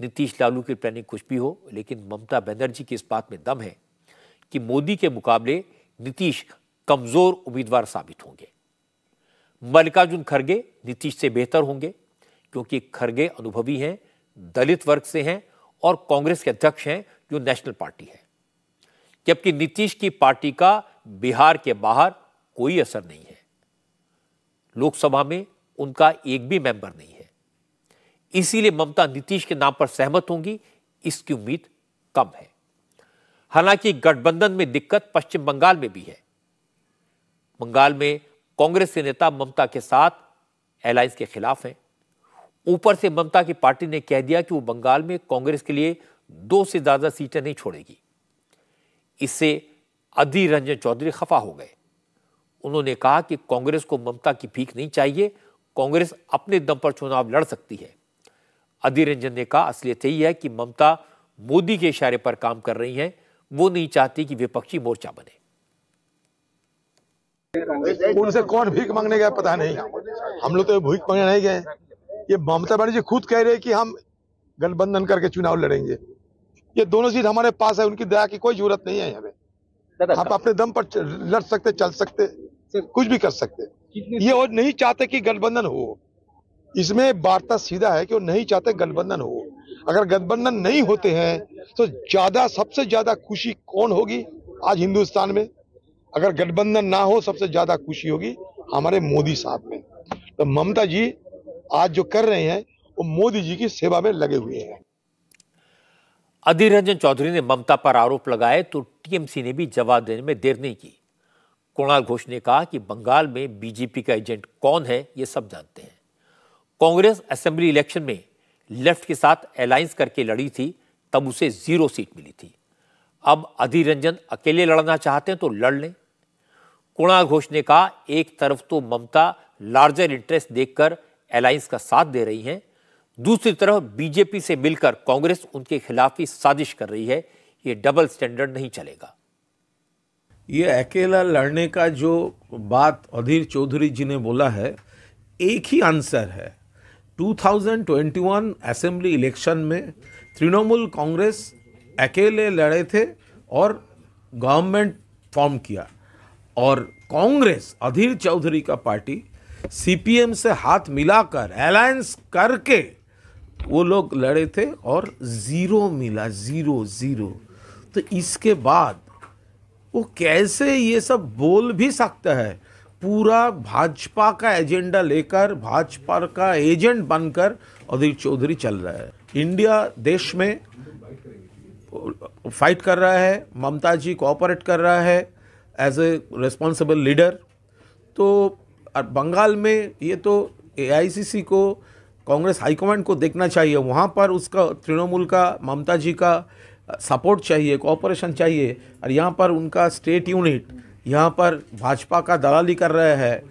नीतीश लालू की प्लानिंग कुछ भी हो लेकिन ममता बनर्जी की इस बात में दम है कि मोदी के मुकाबले नीतीश कमजोर उम्मीदवार साबित होंगे मल्लिकार्जुन खड़गे नीतीश से बेहतर होंगे क्योंकि खड़गे अनुभवी हैं दलित वर्ग से हैं और कांग्रेस के अध्यक्ष हैं जो नेशनल पार्टी है जबकि नीतीश की पार्टी का बिहार के बाहर कोई असर नहीं है लोकसभा में उनका एक भी मेंबर नहीं है इसीलिए ममता नीतीश के नाम पर सहमत होंगी इसकी उम्मीद कम है हालांकि गठबंधन में दिक्कत पश्चिम बंगाल में भी है बंगाल में कांग्रेस के नेता ममता के साथ एलायंस के खिलाफ हैं ऊपर से ममता की पार्टी ने कह दिया कि वो बंगाल में कांग्रेस के लिए दो से ज्यादा सीटें नहीं छोड़ेगी इससे अधीर रंजन चौधरी खफा हो गए उन्होंने कहा कि कांग्रेस को ममता की भीख नहीं चाहिए कांग्रेस अपने दम पर चुनाव लड़ सकती है अधीर रंजन ने कहा असलियत यही है कि ममता मोदी के इशारे पर काम कर रही हैं वो नहीं चाहती कि विपक्षी मोर्चा बने उनसे कौन भीख मांगने गया पता नहीं हम लोग तो भीख मांगने नहीं गए ये ममता बनर्जी खुद कह रहे कि हम गठबंधन करके चुनाव लड़ेंगे ये दोनों सीट हमारे पास है उनकी दया की कोई जरूरत नहीं है हमें आप अपने दम पर लड़ सकते चल सकते कुछ भी कर सकते ये और नहीं चाहते कि गठबंधन हो इसमें वार्ता सीधा है कि वो नहीं चाहते गठबंधन हो अगर गठबंधन नहीं होते हैं तो ज्यादा सबसे ज्यादा खुशी कौन होगी आज हिंदुस्तान में अगर गठबंधन ना हो सबसे ज़्यादा खुशी होगी हमारे मोदी साहब में तो ममता जी आज जो कर रहे हैं वो मोदी जी की सेवा में लगे हुए हैं अधीर रंजन चौधरी ने ममता पर आरोप लगाए तो टीएमसी ने भी जवाब देने में देर नहीं की कुणाल घोष ने कहा कि बंगाल में बीजेपी का एजेंट कौन है ये सब जानते हैं कांग्रेस असेंबली इलेक्शन में लेफ्ट के साथ अलायंस करके लड़ी थी तब उसे जीरो सीट मिली थी अब अधीर रंजन अकेले लड़ना चाहते हैं तो लड़ लें कुणा घोष ने कहा एक तरफ तो ममता लार्जर इंटरेस्ट देखकर अलायंस का साथ दे रही हैं दूसरी तरफ बीजेपी से मिलकर कांग्रेस उनके खिलाफ ही साजिश कर रही है ये डबल स्टैंडर्ड नहीं चलेगा ये अकेला लड़ने का जो बात अधीर चौधरी जी ने बोला है एक ही आंसर है 2021 असेंबली इलेक्शन में तृणमूल कांग्रेस अकेले लड़े थे और गवर्नमेंट फॉर्म किया और कांग्रेस अधीर चौधरी का पार्टी सीपीएम से हाथ मिलाकर अलायंस करके वो लोग लड़े थे और ज़ीरो मिला ज़ीरो ज़ीरो तो इसके बाद वो कैसे ये सब बोल भी सकता है पूरा भाजपा का एजेंडा लेकर भाजपा का एजेंट बनकर अधीर चौधरी चल रहा है इंडिया देश में फाइट कर रहा है ममता जी कोऑपरेट कर रहा है एज ए रिस्पॉन्सिबल लीडर तो बंगाल में ये तो ए को कांग्रेस हाईकमांड को देखना चाहिए वहाँ पर उसका तृणमूल का ममता जी का सपोर्ट चाहिए कोऑपरेशन चाहिए और यहाँ पर उनका स्टेट यूनिट यहाँ पर भाजपा का दलाली कर रहे हैं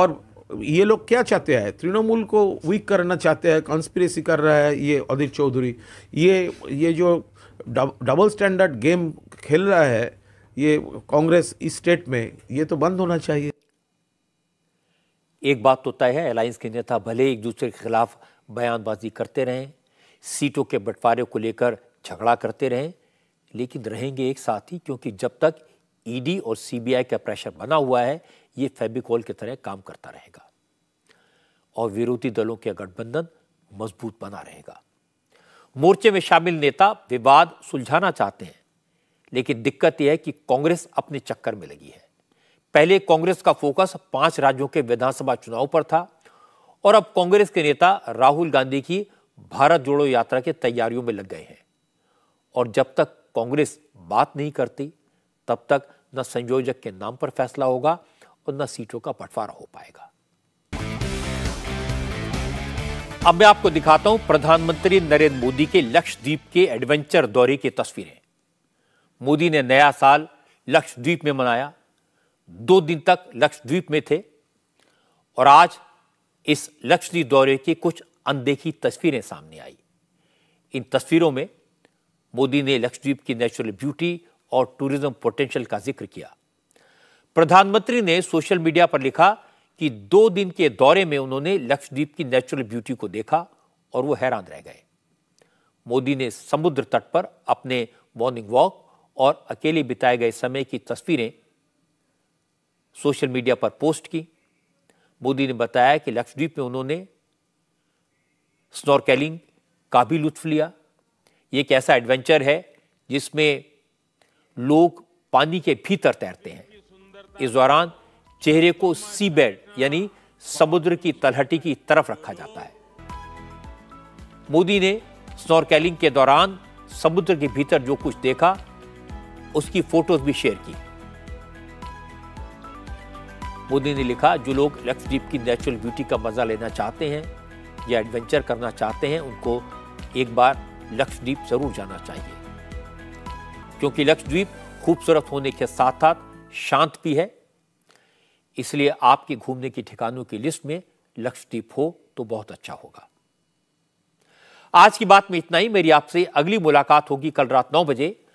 और ये लोग क्या चाहते हैं तृणमूल को वीक करना चाहते हैं कॉन्स्पिरेसी कर रहा है ये अधीर चौधरी ये ये जो डबल स्टैंडर्ड गेम खेल रहा है ये कांग्रेस इस स्टेट में ये तो बंद होना चाहिए एक बात तो तय है अलायंस के नेता भले एक दूसरे के खिलाफ बयानबाजी करते रहें सीटों के बंटवारे को लेकर झगड़ा करते रहें लेकिन रहेंगे एक साथ ही क्योंकि जब तक ईडी e और सीबीआई का प्रेशर बना हुआ है ये फेबिकॉल की तरह काम करता रहेगा और विरोधी दलों के गठबंधन मजबूत बना रहेगा मोर्चे में शामिल नेता विवाद सुलझाना चाहते हैं लेकिन दिक्कत यह है कि कांग्रेस अपने चक्कर में लगी है पहले कांग्रेस का फोकस पांच राज्यों के विधानसभा चुनाव पर था और अब कांग्रेस के नेता राहुल गांधी की भारत जोड़ो यात्रा की तैयारियों में लग गए हैं और जब तक कांग्रेस बात नहीं करती तब तक न संयोजक के नाम पर फैसला होगा और न सीटों का बंटवारा हो पाएगा अब मैं आपको दिखाता हूं प्रधानमंत्री नरेंद्र मोदी के लक्षद्वीप के एडवेंचर दौरे की तस्वीरें मोदी ने नया साल लक्षद्वीप में मनाया दो दिन तक लक्षद्वीप में थे और आज इस लक्षद्वीप दौरे की कुछ अनदेखी तस्वीरें सामने आई इन तस्वीरों में मोदी ने लक्षद्वीप की नेचुरल ब्यूटी और टूरिज्म पोटेंशियल का जिक्र किया प्रधानमंत्री ने सोशल मीडिया पर लिखा कि दो दिन के दौरे में उन्होंने लक्षद्वीप की नेचुरल ब्यूटी को देखा और वो हैरान रह गए मोदी ने समुद्र तट पर अपने मॉर्निंग वॉक और अकेले बिताए गए समय की तस्वीरें सोशल मीडिया पर पोस्ट की मोदी ने बताया कि लक्षद्वीप में उन्होंने स्नॉर्केलिंग का भी लुत्फ लिया ये एक ऐसा एडवेंचर है जिसमें लोग पानी के भीतर तैरते हैं इस दौरान चेहरे को सी बेड यानी समुद्र की तलहटी की तरफ रखा जाता है मोदी ने स्नॉर्केलिंग के दौरान समुद्र के भीतर जो कुछ देखा उसकी फोटोज भी शेयर की मोदी ने लिखा जो लोग लक्षद्वीप की नेचुरल ब्यूटी का मजा लेना चाहते हैं या एडवेंचर करना चाहते हैं उनको एक बार लक्षद्वीप जरूर जाना चाहिए क्योंकि लक्षद्वीप खूबसूरत होने के साथ साथ शांत भी है इसलिए आपके घूमने के ठिकानों की लिस्ट में लक्षद्वीप हो तो बहुत अच्छा होगा आज की बात में इतना ही मेरी आपसे अगली मुलाकात होगी कल रात नौ बजे